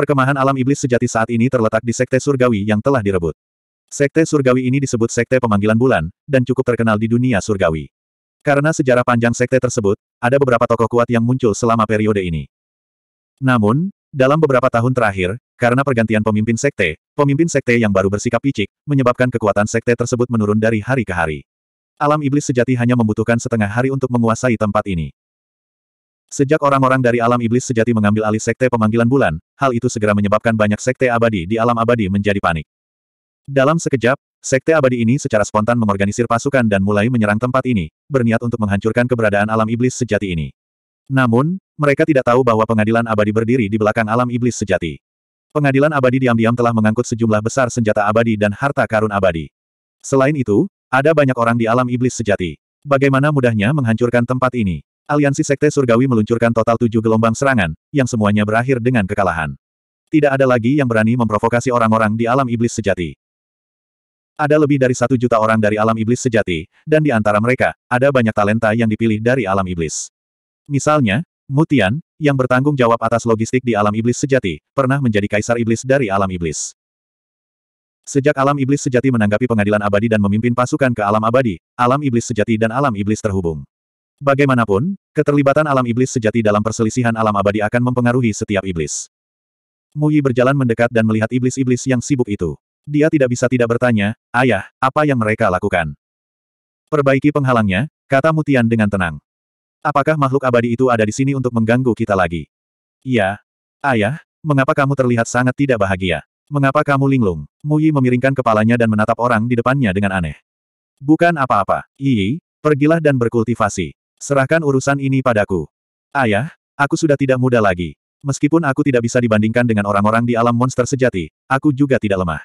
Perkemahan alam iblis sejati saat ini terletak di Sekte Surgawi yang telah direbut. Sekte Surgawi ini disebut Sekte Pemanggilan Bulan, dan cukup terkenal di dunia Surgawi. Karena sejarah panjang sekte tersebut, ada beberapa tokoh kuat yang muncul selama periode ini. Namun, dalam beberapa tahun terakhir, karena pergantian pemimpin sekte, pemimpin sekte yang baru bersikap picik, menyebabkan kekuatan sekte tersebut menurun dari hari ke hari. Alam iblis sejati hanya membutuhkan setengah hari untuk menguasai tempat ini. Sejak orang-orang dari alam iblis sejati mengambil alih sekte pemanggilan bulan, hal itu segera menyebabkan banyak sekte abadi di alam abadi menjadi panik. Dalam sekejap, sekte abadi ini secara spontan mengorganisir pasukan dan mulai menyerang tempat ini, berniat untuk menghancurkan keberadaan alam iblis sejati ini. Namun, mereka tidak tahu bahwa pengadilan abadi berdiri di belakang alam iblis sejati. Pengadilan abadi diam-diam telah mengangkut sejumlah besar senjata abadi dan harta karun abadi. Selain itu, ada banyak orang di alam iblis sejati. Bagaimana mudahnya menghancurkan tempat ini? aliansi Sekte Surgawi meluncurkan total tujuh gelombang serangan, yang semuanya berakhir dengan kekalahan. Tidak ada lagi yang berani memprovokasi orang-orang di alam iblis sejati. Ada lebih dari satu juta orang dari alam iblis sejati, dan di antara mereka, ada banyak talenta yang dipilih dari alam iblis. Misalnya, Mutian, yang bertanggung jawab atas logistik di alam iblis sejati, pernah menjadi kaisar iblis dari alam iblis. Sejak alam iblis sejati menanggapi pengadilan abadi dan memimpin pasukan ke alam abadi, alam iblis sejati dan alam iblis terhubung. Bagaimanapun, keterlibatan alam iblis sejati dalam perselisihan alam abadi akan mempengaruhi setiap iblis. Muyi berjalan mendekat dan melihat iblis-iblis yang sibuk itu. Dia tidak bisa tidak bertanya, Ayah, apa yang mereka lakukan? Perbaiki penghalangnya, kata Mutian dengan tenang. Apakah makhluk abadi itu ada di sini untuk mengganggu kita lagi? Iya. Ayah, mengapa kamu terlihat sangat tidak bahagia? Mengapa kamu linglung? Muyi memiringkan kepalanya dan menatap orang di depannya dengan aneh. Bukan apa-apa. Iyi, pergilah dan berkultivasi. Serahkan urusan ini padaku. Ayah, aku sudah tidak muda lagi. Meskipun aku tidak bisa dibandingkan dengan orang-orang di alam monster sejati, aku juga tidak lemah.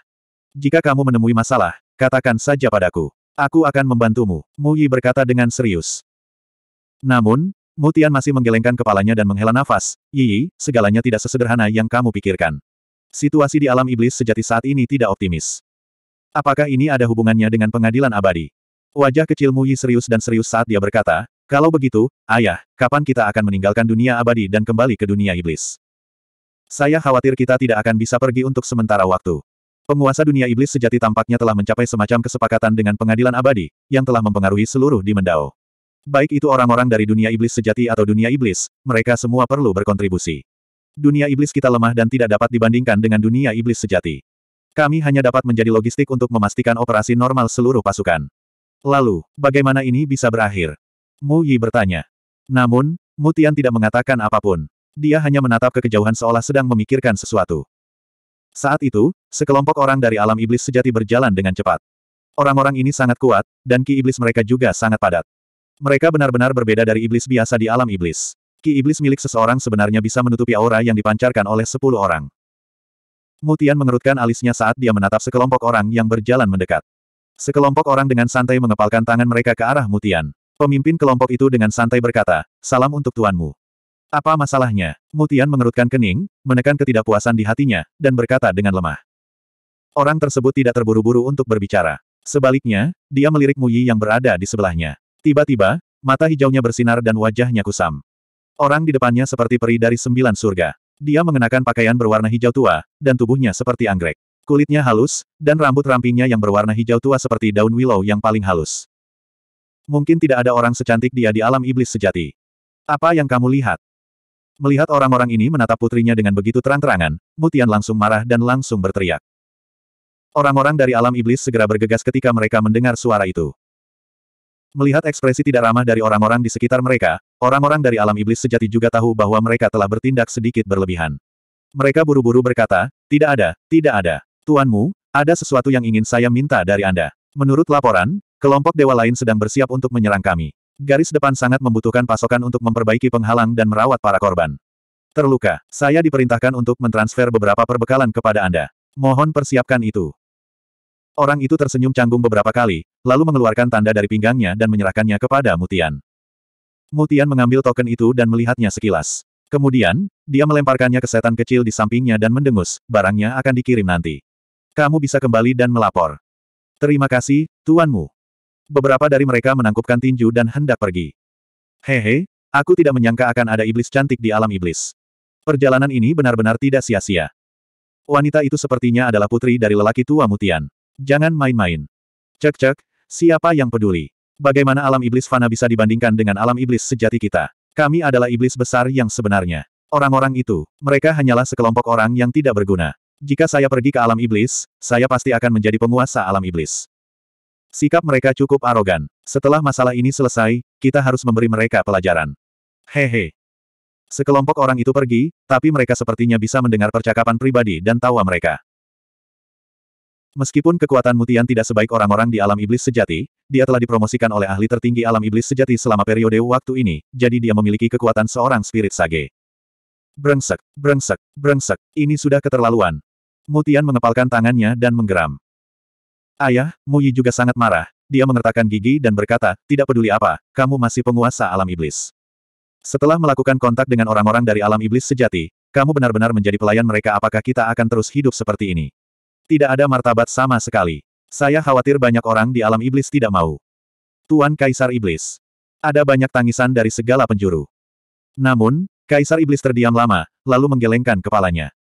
Jika kamu menemui masalah, katakan saja padaku. Aku akan membantumu, Mu Yi berkata dengan serius. Namun, Mutian masih menggelengkan kepalanya dan menghela nafas, Yi, segalanya tidak sesederhana yang kamu pikirkan. Situasi di alam iblis sejati saat ini tidak optimis. Apakah ini ada hubungannya dengan pengadilan abadi? Wajah kecil Mu Yi serius dan serius saat dia berkata, kalau begitu, ayah, kapan kita akan meninggalkan dunia abadi dan kembali ke dunia iblis? Saya khawatir kita tidak akan bisa pergi untuk sementara waktu. Penguasa dunia iblis sejati tampaknya telah mencapai semacam kesepakatan dengan pengadilan abadi, yang telah mempengaruhi seluruh di Mendao. Baik itu orang-orang dari dunia iblis sejati atau dunia iblis, mereka semua perlu berkontribusi. Dunia iblis kita lemah dan tidak dapat dibandingkan dengan dunia iblis sejati. Kami hanya dapat menjadi logistik untuk memastikan operasi normal seluruh pasukan. Lalu, bagaimana ini bisa berakhir? Mu Yi bertanya. Namun, Mutian tidak mengatakan apapun. Dia hanya menatap ke kejauhan seolah sedang memikirkan sesuatu. Saat itu, sekelompok orang dari alam iblis sejati berjalan dengan cepat. Orang-orang ini sangat kuat, dan ki iblis mereka juga sangat padat. Mereka benar-benar berbeda dari iblis biasa di alam iblis. Ki iblis milik seseorang sebenarnya bisa menutupi aura yang dipancarkan oleh sepuluh orang. Mutian mengerutkan alisnya saat dia menatap sekelompok orang yang berjalan mendekat. Sekelompok orang dengan santai mengepalkan tangan mereka ke arah Mutian. Pemimpin kelompok itu dengan santai berkata, salam untuk tuanmu. Apa masalahnya? Mutian mengerutkan kening, menekan ketidakpuasan di hatinya, dan berkata dengan lemah. Orang tersebut tidak terburu-buru untuk berbicara. Sebaliknya, dia melirik Muyi yang berada di sebelahnya. Tiba-tiba, mata hijaunya bersinar dan wajahnya kusam. Orang di depannya seperti peri dari sembilan surga. Dia mengenakan pakaian berwarna hijau tua, dan tubuhnya seperti anggrek. Kulitnya halus, dan rambut rampingnya yang berwarna hijau tua seperti daun willow yang paling halus. Mungkin tidak ada orang secantik dia di alam iblis sejati. Apa yang kamu lihat? Melihat orang-orang ini menatap putrinya dengan begitu terang-terangan, Mutian langsung marah dan langsung berteriak. Orang-orang dari alam iblis segera bergegas ketika mereka mendengar suara itu. Melihat ekspresi tidak ramah dari orang-orang di sekitar mereka, orang-orang dari alam iblis sejati juga tahu bahwa mereka telah bertindak sedikit berlebihan. Mereka buru-buru berkata, tidak ada, tidak ada. Tuanmu, ada sesuatu yang ingin saya minta dari Anda. Menurut laporan, Kelompok dewa lain sedang bersiap untuk menyerang kami. Garis depan sangat membutuhkan pasokan untuk memperbaiki penghalang dan merawat para korban. Terluka, saya diperintahkan untuk mentransfer beberapa perbekalan kepada Anda. Mohon persiapkan itu. Orang itu tersenyum canggung beberapa kali, lalu mengeluarkan tanda dari pinggangnya dan menyerahkannya kepada Mutian. Mutian mengambil token itu dan melihatnya sekilas. Kemudian, dia melemparkannya ke setan kecil di sampingnya dan mendengus, barangnya akan dikirim nanti. Kamu bisa kembali dan melapor. Terima kasih, tuanmu. Beberapa dari mereka menangkupkan tinju dan hendak pergi. Hehe, aku tidak menyangka akan ada iblis cantik di alam iblis. Perjalanan ini benar-benar tidak sia-sia. Wanita itu sepertinya adalah putri dari lelaki tua Mutian. Jangan main-main. Cek-cek, siapa yang peduli? Bagaimana alam iblis fana bisa dibandingkan dengan alam iblis sejati kita? Kami adalah iblis besar yang sebenarnya. Orang-orang itu, mereka hanyalah sekelompok orang yang tidak berguna. Jika saya pergi ke alam iblis, saya pasti akan menjadi penguasa alam iblis. Sikap mereka cukup arogan. Setelah masalah ini selesai, kita harus memberi mereka pelajaran. Hehe. Sekelompok orang itu pergi, tapi mereka sepertinya bisa mendengar percakapan pribadi dan tawa mereka. Meskipun kekuatan Mutian tidak sebaik orang-orang di alam iblis sejati, dia telah dipromosikan oleh ahli tertinggi alam iblis sejati selama periode waktu ini, jadi dia memiliki kekuatan seorang spirit sage. Brengsek, brengsek, brengsek, ini sudah keterlaluan. Mutian mengepalkan tangannya dan menggeram. Ayah, Mu Yi juga sangat marah. Dia mengertakkan gigi dan berkata, tidak peduli apa, kamu masih penguasa alam iblis. Setelah melakukan kontak dengan orang-orang dari alam iblis sejati, kamu benar-benar menjadi pelayan mereka apakah kita akan terus hidup seperti ini? Tidak ada martabat sama sekali. Saya khawatir banyak orang di alam iblis tidak mau. Tuan Kaisar Iblis. Ada banyak tangisan dari segala penjuru. Namun, Kaisar Iblis terdiam lama, lalu menggelengkan kepalanya.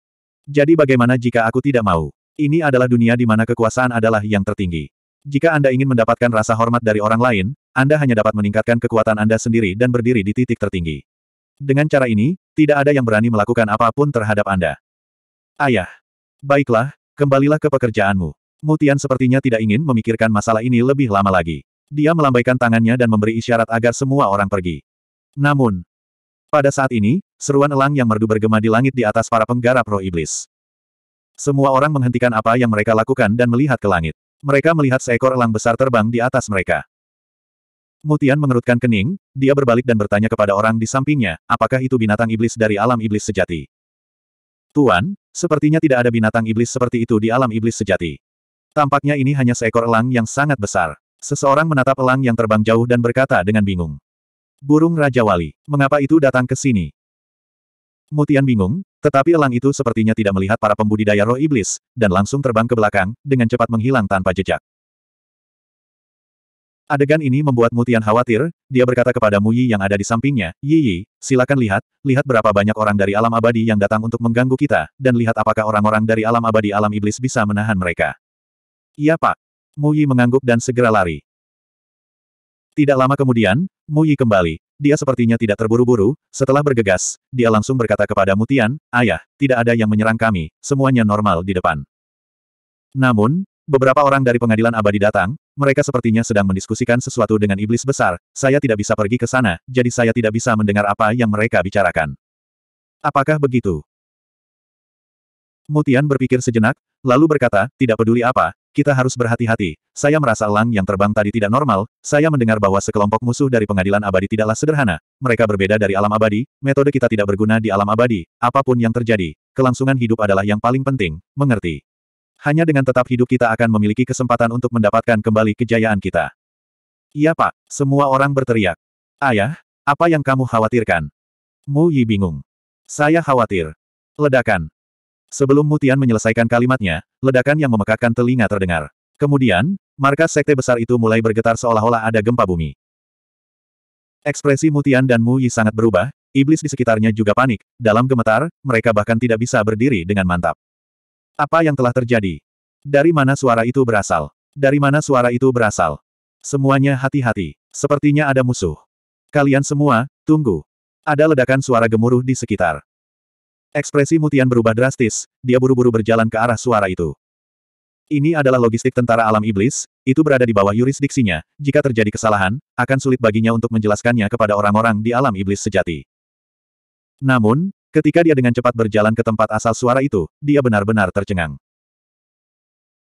Jadi bagaimana jika aku tidak mau? Ini adalah dunia di mana kekuasaan adalah yang tertinggi. Jika Anda ingin mendapatkan rasa hormat dari orang lain, Anda hanya dapat meningkatkan kekuatan Anda sendiri dan berdiri di titik tertinggi. Dengan cara ini, tidak ada yang berani melakukan apapun terhadap Anda. Ayah. Baiklah, kembalilah ke pekerjaanmu. Mutian sepertinya tidak ingin memikirkan masalah ini lebih lama lagi. Dia melambaikan tangannya dan memberi isyarat agar semua orang pergi. Namun, pada saat ini, seruan elang yang merdu bergema di langit di atas para penggarap roh iblis. Semua orang menghentikan apa yang mereka lakukan dan melihat ke langit. Mereka melihat seekor elang besar terbang di atas mereka. Mutian mengerutkan kening, dia berbalik dan bertanya kepada orang di sampingnya, apakah itu binatang iblis dari alam iblis sejati? Tuan, sepertinya tidak ada binatang iblis seperti itu di alam iblis sejati. Tampaknya ini hanya seekor elang yang sangat besar. Seseorang menatap elang yang terbang jauh dan berkata dengan bingung. Burung Raja Wali, mengapa itu datang ke sini? Mutian bingung, tetapi elang itu sepertinya tidak melihat para pembudidaya roh iblis, dan langsung terbang ke belakang, dengan cepat menghilang tanpa jejak. Adegan ini membuat Mutian khawatir, dia berkata kepada Muyi yang ada di sampingnya, Yi Yi, silakan lihat, lihat berapa banyak orang dari alam abadi yang datang untuk mengganggu kita, dan lihat apakah orang-orang dari alam abadi alam iblis bisa menahan mereka. Iya pak. Muyi mengangguk dan segera lari. Tidak lama kemudian, Yi kembali, dia sepertinya tidak terburu-buru, setelah bergegas, dia langsung berkata kepada Mutian, Ayah, tidak ada yang menyerang kami, semuanya normal di depan. Namun, beberapa orang dari pengadilan abadi datang, mereka sepertinya sedang mendiskusikan sesuatu dengan iblis besar, saya tidak bisa pergi ke sana, jadi saya tidak bisa mendengar apa yang mereka bicarakan. Apakah begitu? Mutian berpikir sejenak, lalu berkata, tidak peduli apa, kita harus berhati-hati. Saya merasa elang yang terbang tadi tidak normal, saya mendengar bahwa sekelompok musuh dari pengadilan abadi tidaklah sederhana. Mereka berbeda dari alam abadi, metode kita tidak berguna di alam abadi. Apapun yang terjadi, kelangsungan hidup adalah yang paling penting, mengerti. Hanya dengan tetap hidup kita akan memiliki kesempatan untuk mendapatkan kembali kejayaan kita. Iya pak, semua orang berteriak. Ayah, apa yang kamu khawatirkan? Mu Yi bingung. Saya khawatir. Ledakan. Sebelum Mutian menyelesaikan kalimatnya, ledakan yang memekakan telinga terdengar. Kemudian, markas sekte besar itu mulai bergetar seolah-olah ada gempa bumi. Ekspresi Mutian dan Mu Yi sangat berubah, iblis di sekitarnya juga panik, dalam gemetar, mereka bahkan tidak bisa berdiri dengan mantap. Apa yang telah terjadi? Dari mana suara itu berasal? Dari mana suara itu berasal? Semuanya hati-hati. Sepertinya ada musuh. Kalian semua, tunggu. Ada ledakan suara gemuruh di sekitar. Ekspresi Mutian berubah drastis, dia buru-buru berjalan ke arah suara itu. Ini adalah logistik tentara alam iblis, itu berada di bawah yurisdiksinya, jika terjadi kesalahan, akan sulit baginya untuk menjelaskannya kepada orang-orang di alam iblis sejati. Namun, ketika dia dengan cepat berjalan ke tempat asal suara itu, dia benar-benar tercengang.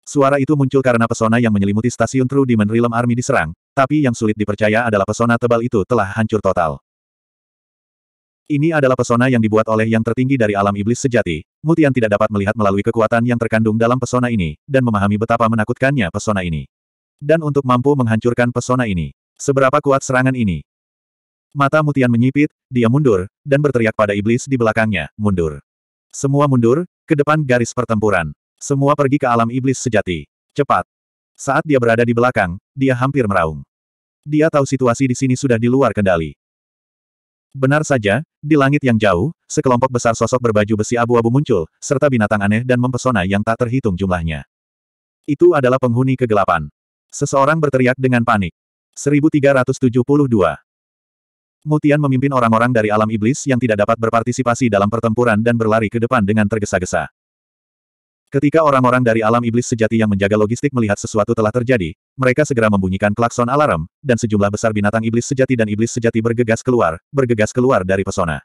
Suara itu muncul karena pesona yang menyelimuti stasiun True Demon Realm Army diserang, tapi yang sulit dipercaya adalah pesona tebal itu telah hancur total. Ini adalah pesona yang dibuat oleh yang tertinggi dari alam iblis sejati. Mutian tidak dapat melihat melalui kekuatan yang terkandung dalam pesona ini, dan memahami betapa menakutkannya pesona ini. Dan untuk mampu menghancurkan pesona ini. Seberapa kuat serangan ini? Mata Mutian menyipit, dia mundur, dan berteriak pada iblis di belakangnya, mundur. Semua mundur, ke depan garis pertempuran. Semua pergi ke alam iblis sejati. Cepat. Saat dia berada di belakang, dia hampir meraung. Dia tahu situasi di sini sudah di luar kendali. Benar saja, di langit yang jauh, sekelompok besar sosok berbaju besi abu-abu muncul, serta binatang aneh dan mempesona yang tak terhitung jumlahnya. Itu adalah penghuni kegelapan. Seseorang berteriak dengan panik. 1372 Mutian memimpin orang-orang dari alam iblis yang tidak dapat berpartisipasi dalam pertempuran dan berlari ke depan dengan tergesa-gesa. Ketika orang-orang dari alam iblis sejati yang menjaga logistik melihat sesuatu telah terjadi, mereka segera membunyikan klakson alarm, dan sejumlah besar binatang iblis sejati dan iblis sejati bergegas keluar, bergegas keluar dari pesona.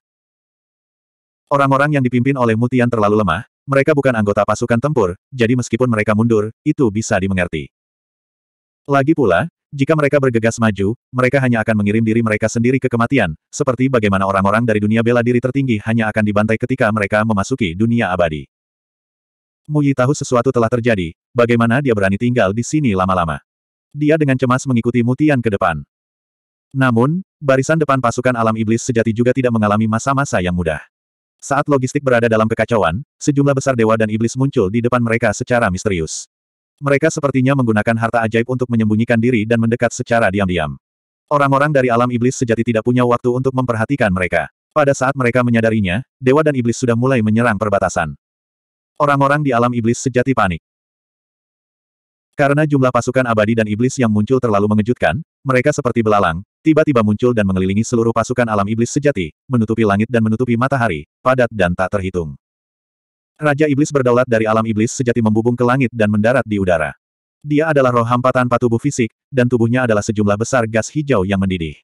Orang-orang yang dipimpin oleh Mutian terlalu lemah, mereka bukan anggota pasukan tempur, jadi meskipun mereka mundur, itu bisa dimengerti. Lagi pula, jika mereka bergegas maju, mereka hanya akan mengirim diri mereka sendiri ke kematian, seperti bagaimana orang-orang dari dunia bela diri tertinggi hanya akan dibantai ketika mereka memasuki dunia abadi. Mu Yi tahu sesuatu telah terjadi, bagaimana dia berani tinggal di sini lama-lama. Dia dengan cemas mengikuti Mutian ke depan. Namun, barisan depan pasukan alam iblis sejati juga tidak mengalami masa-masa yang mudah. Saat logistik berada dalam kekacauan, sejumlah besar dewa dan iblis muncul di depan mereka secara misterius. Mereka sepertinya menggunakan harta ajaib untuk menyembunyikan diri dan mendekat secara diam-diam. Orang-orang dari alam iblis sejati tidak punya waktu untuk memperhatikan mereka. Pada saat mereka menyadarinya, dewa dan iblis sudah mulai menyerang perbatasan. Orang-orang di alam iblis sejati panik. Karena jumlah pasukan abadi dan iblis yang muncul terlalu mengejutkan, mereka seperti belalang, tiba-tiba muncul dan mengelilingi seluruh pasukan alam iblis sejati, menutupi langit dan menutupi matahari, padat dan tak terhitung. Raja iblis berdaulat dari alam iblis sejati membubung ke langit dan mendarat di udara. Dia adalah roh hampa tanpa tubuh fisik, dan tubuhnya adalah sejumlah besar gas hijau yang mendidih.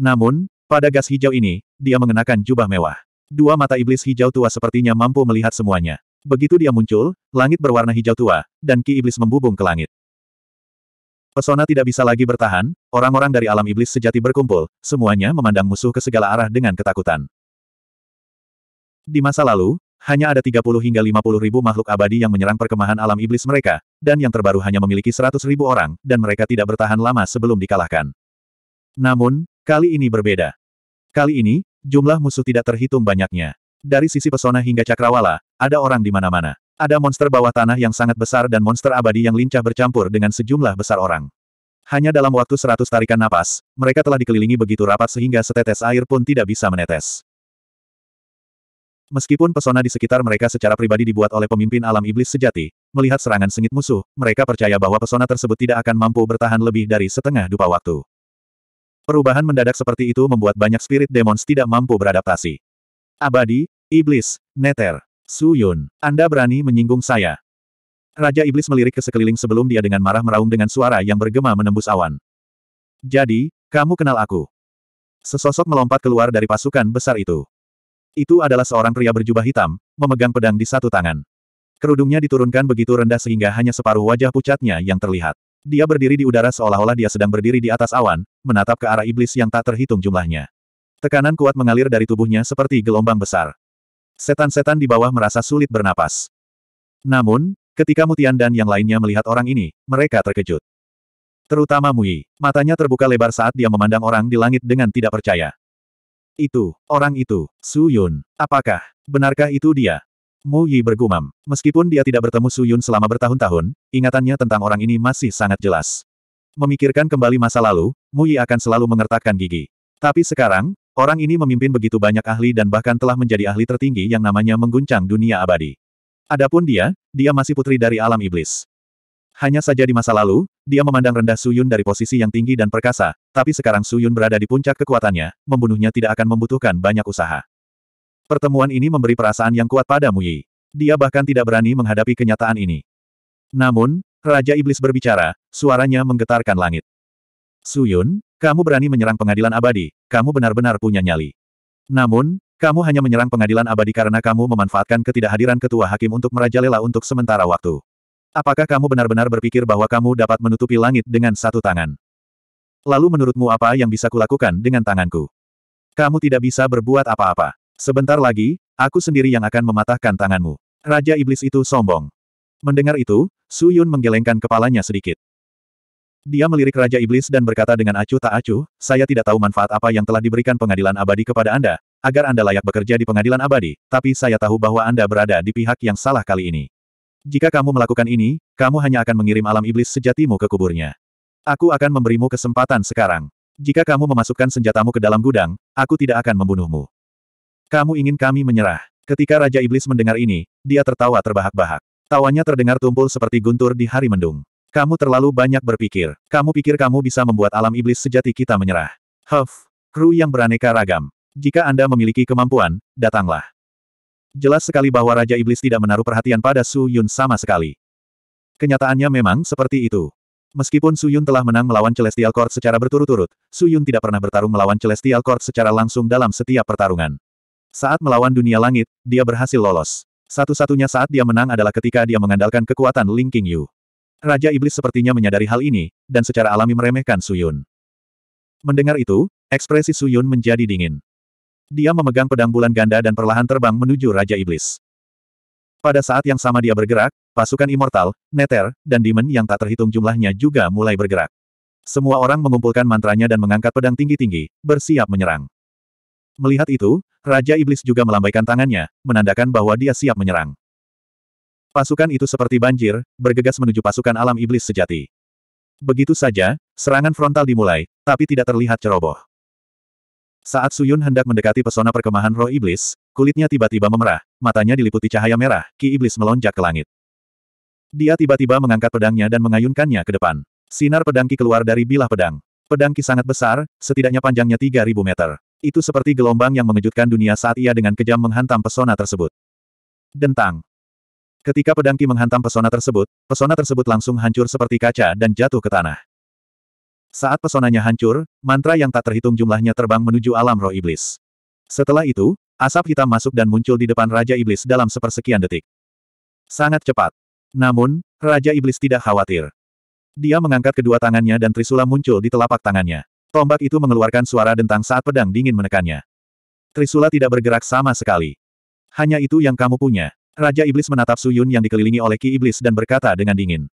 Namun, pada gas hijau ini, dia mengenakan jubah mewah. Dua mata iblis hijau tua sepertinya mampu melihat semuanya. Begitu dia muncul, langit berwarna hijau tua, dan ki iblis membubung ke langit. Pesona tidak bisa lagi bertahan, orang-orang dari alam iblis sejati berkumpul, semuanya memandang musuh ke segala arah dengan ketakutan. Di masa lalu, hanya ada 30 hingga 50 ribu makhluk abadi yang menyerang perkemahan alam iblis mereka, dan yang terbaru hanya memiliki 100 ribu orang, dan mereka tidak bertahan lama sebelum dikalahkan. Namun, kali ini berbeda. Kali ini, jumlah musuh tidak terhitung banyaknya. Dari sisi pesona hingga cakrawala, ada orang di mana-mana. Ada monster bawah tanah yang sangat besar dan monster abadi yang lincah bercampur dengan sejumlah besar orang. Hanya dalam waktu seratus tarikan napas, mereka telah dikelilingi begitu rapat sehingga setetes air pun tidak bisa menetes. Meskipun pesona di sekitar mereka secara pribadi dibuat oleh pemimpin alam iblis sejati, melihat serangan sengit musuh, mereka percaya bahwa pesona tersebut tidak akan mampu bertahan lebih dari setengah dupa waktu. Perubahan mendadak seperti itu membuat banyak spirit demons tidak mampu beradaptasi. Abadi, iblis, neter, Su Yun, Anda berani menyinggung saya. Raja Iblis melirik ke sekeliling sebelum dia dengan marah meraung dengan suara yang bergema menembus awan. Jadi, kamu kenal aku. Sesosok melompat keluar dari pasukan besar itu. Itu adalah seorang pria berjubah hitam, memegang pedang di satu tangan. Kerudungnya diturunkan begitu rendah sehingga hanya separuh wajah pucatnya yang terlihat. Dia berdiri di udara seolah-olah dia sedang berdiri di atas awan, menatap ke arah iblis yang tak terhitung jumlahnya. Tekanan kuat mengalir dari tubuhnya seperti gelombang besar. Setan-setan di bawah merasa sulit bernapas. Namun, ketika Mutian dan yang lainnya melihat orang ini, mereka terkejut. Terutama Mui, matanya terbuka lebar saat dia memandang orang di langit dengan tidak percaya. Itu, orang itu, Su Yun. Apakah, benarkah itu dia? Mu Yi bergumam. Meskipun dia tidak bertemu Su Yun selama bertahun-tahun, ingatannya tentang orang ini masih sangat jelas. Memikirkan kembali masa lalu, Mu Yi akan selalu mengertakkan gigi. Tapi sekarang, Orang ini memimpin begitu banyak ahli dan bahkan telah menjadi ahli tertinggi yang namanya mengguncang dunia abadi. Adapun dia, dia masih putri dari alam iblis. Hanya saja di masa lalu, dia memandang rendah Suyun dari posisi yang tinggi dan perkasa, tapi sekarang Suyun berada di puncak kekuatannya, membunuhnya tidak akan membutuhkan banyak usaha. Pertemuan ini memberi perasaan yang kuat pada Muyi. Dia bahkan tidak berani menghadapi kenyataan ini. Namun, Raja Iblis berbicara, suaranya menggetarkan langit. Suyun, kamu berani menyerang pengadilan abadi, kamu benar-benar punya nyali. Namun, kamu hanya menyerang pengadilan abadi karena kamu memanfaatkan ketidakhadiran ketua hakim untuk merajalela untuk sementara waktu. Apakah kamu benar-benar berpikir bahwa kamu dapat menutupi langit dengan satu tangan? Lalu menurutmu apa yang bisa kulakukan dengan tanganku? Kamu tidak bisa berbuat apa-apa. Sebentar lagi, aku sendiri yang akan mematahkan tanganmu. Raja Iblis itu sombong. Mendengar itu, Su Yun menggelengkan kepalanya sedikit. Dia melirik Raja Iblis dan berkata dengan acuh tak acuh, saya tidak tahu manfaat apa yang telah diberikan pengadilan abadi kepada Anda, agar Anda layak bekerja di pengadilan abadi, tapi saya tahu bahwa Anda berada di pihak yang salah kali ini. Jika kamu melakukan ini, kamu hanya akan mengirim alam iblis sejatimu ke kuburnya. Aku akan memberimu kesempatan sekarang. Jika kamu memasukkan senjatamu ke dalam gudang, aku tidak akan membunuhmu. Kamu ingin kami menyerah. Ketika Raja Iblis mendengar ini, dia tertawa terbahak-bahak. Tawanya terdengar tumpul seperti guntur di hari mendung. Kamu terlalu banyak berpikir. Kamu pikir kamu bisa membuat alam iblis sejati kita menyerah. Huff, kru yang beraneka ragam. Jika Anda memiliki kemampuan, datanglah. Jelas sekali bahwa Raja Iblis tidak menaruh perhatian pada Su Yun sama sekali. Kenyataannya memang seperti itu. Meskipun Su Yun telah menang melawan Celestial Court secara berturut-turut, Su Yun tidak pernah bertarung melawan Celestial Court secara langsung dalam setiap pertarungan. Saat melawan dunia langit, dia berhasil lolos. Satu-satunya saat dia menang adalah ketika dia mengandalkan kekuatan Linking Yu. Raja Iblis sepertinya menyadari hal ini, dan secara alami meremehkan Suyun. Mendengar itu, ekspresi Suyun menjadi dingin. Dia memegang pedang bulan ganda dan perlahan terbang menuju Raja Iblis. Pada saat yang sama dia bergerak, pasukan immortal, neter, dan demon yang tak terhitung jumlahnya juga mulai bergerak. Semua orang mengumpulkan mantranya dan mengangkat pedang tinggi-tinggi, bersiap menyerang. Melihat itu, Raja Iblis juga melambaikan tangannya, menandakan bahwa dia siap menyerang. Pasukan itu seperti banjir, bergegas menuju pasukan alam iblis sejati. Begitu saja, serangan frontal dimulai, tapi tidak terlihat ceroboh. Saat Suyun hendak mendekati pesona perkemahan roh iblis, kulitnya tiba-tiba memerah, matanya diliputi cahaya merah, ki iblis melonjak ke langit. Dia tiba-tiba mengangkat pedangnya dan mengayunkannya ke depan. Sinar pedang ki keluar dari bilah pedang. Pedang ki sangat besar, setidaknya panjangnya 3000 meter. Itu seperti gelombang yang mengejutkan dunia saat ia dengan kejam menghantam pesona tersebut. Dentang. Ketika pedang Ki menghantam pesona tersebut, pesona tersebut langsung hancur seperti kaca dan jatuh ke tanah. Saat pesonanya hancur, mantra yang tak terhitung jumlahnya terbang menuju alam roh iblis. Setelah itu, asap hitam masuk dan muncul di depan Raja Iblis dalam sepersekian detik. Sangat cepat. Namun, Raja Iblis tidak khawatir. Dia mengangkat kedua tangannya dan Trisula muncul di telapak tangannya. Tombak itu mengeluarkan suara dentang saat pedang dingin menekannya. Trisula tidak bergerak sama sekali. Hanya itu yang kamu punya. Raja Iblis menatap Suyun yang dikelilingi oleh Ki Iblis dan berkata dengan dingin.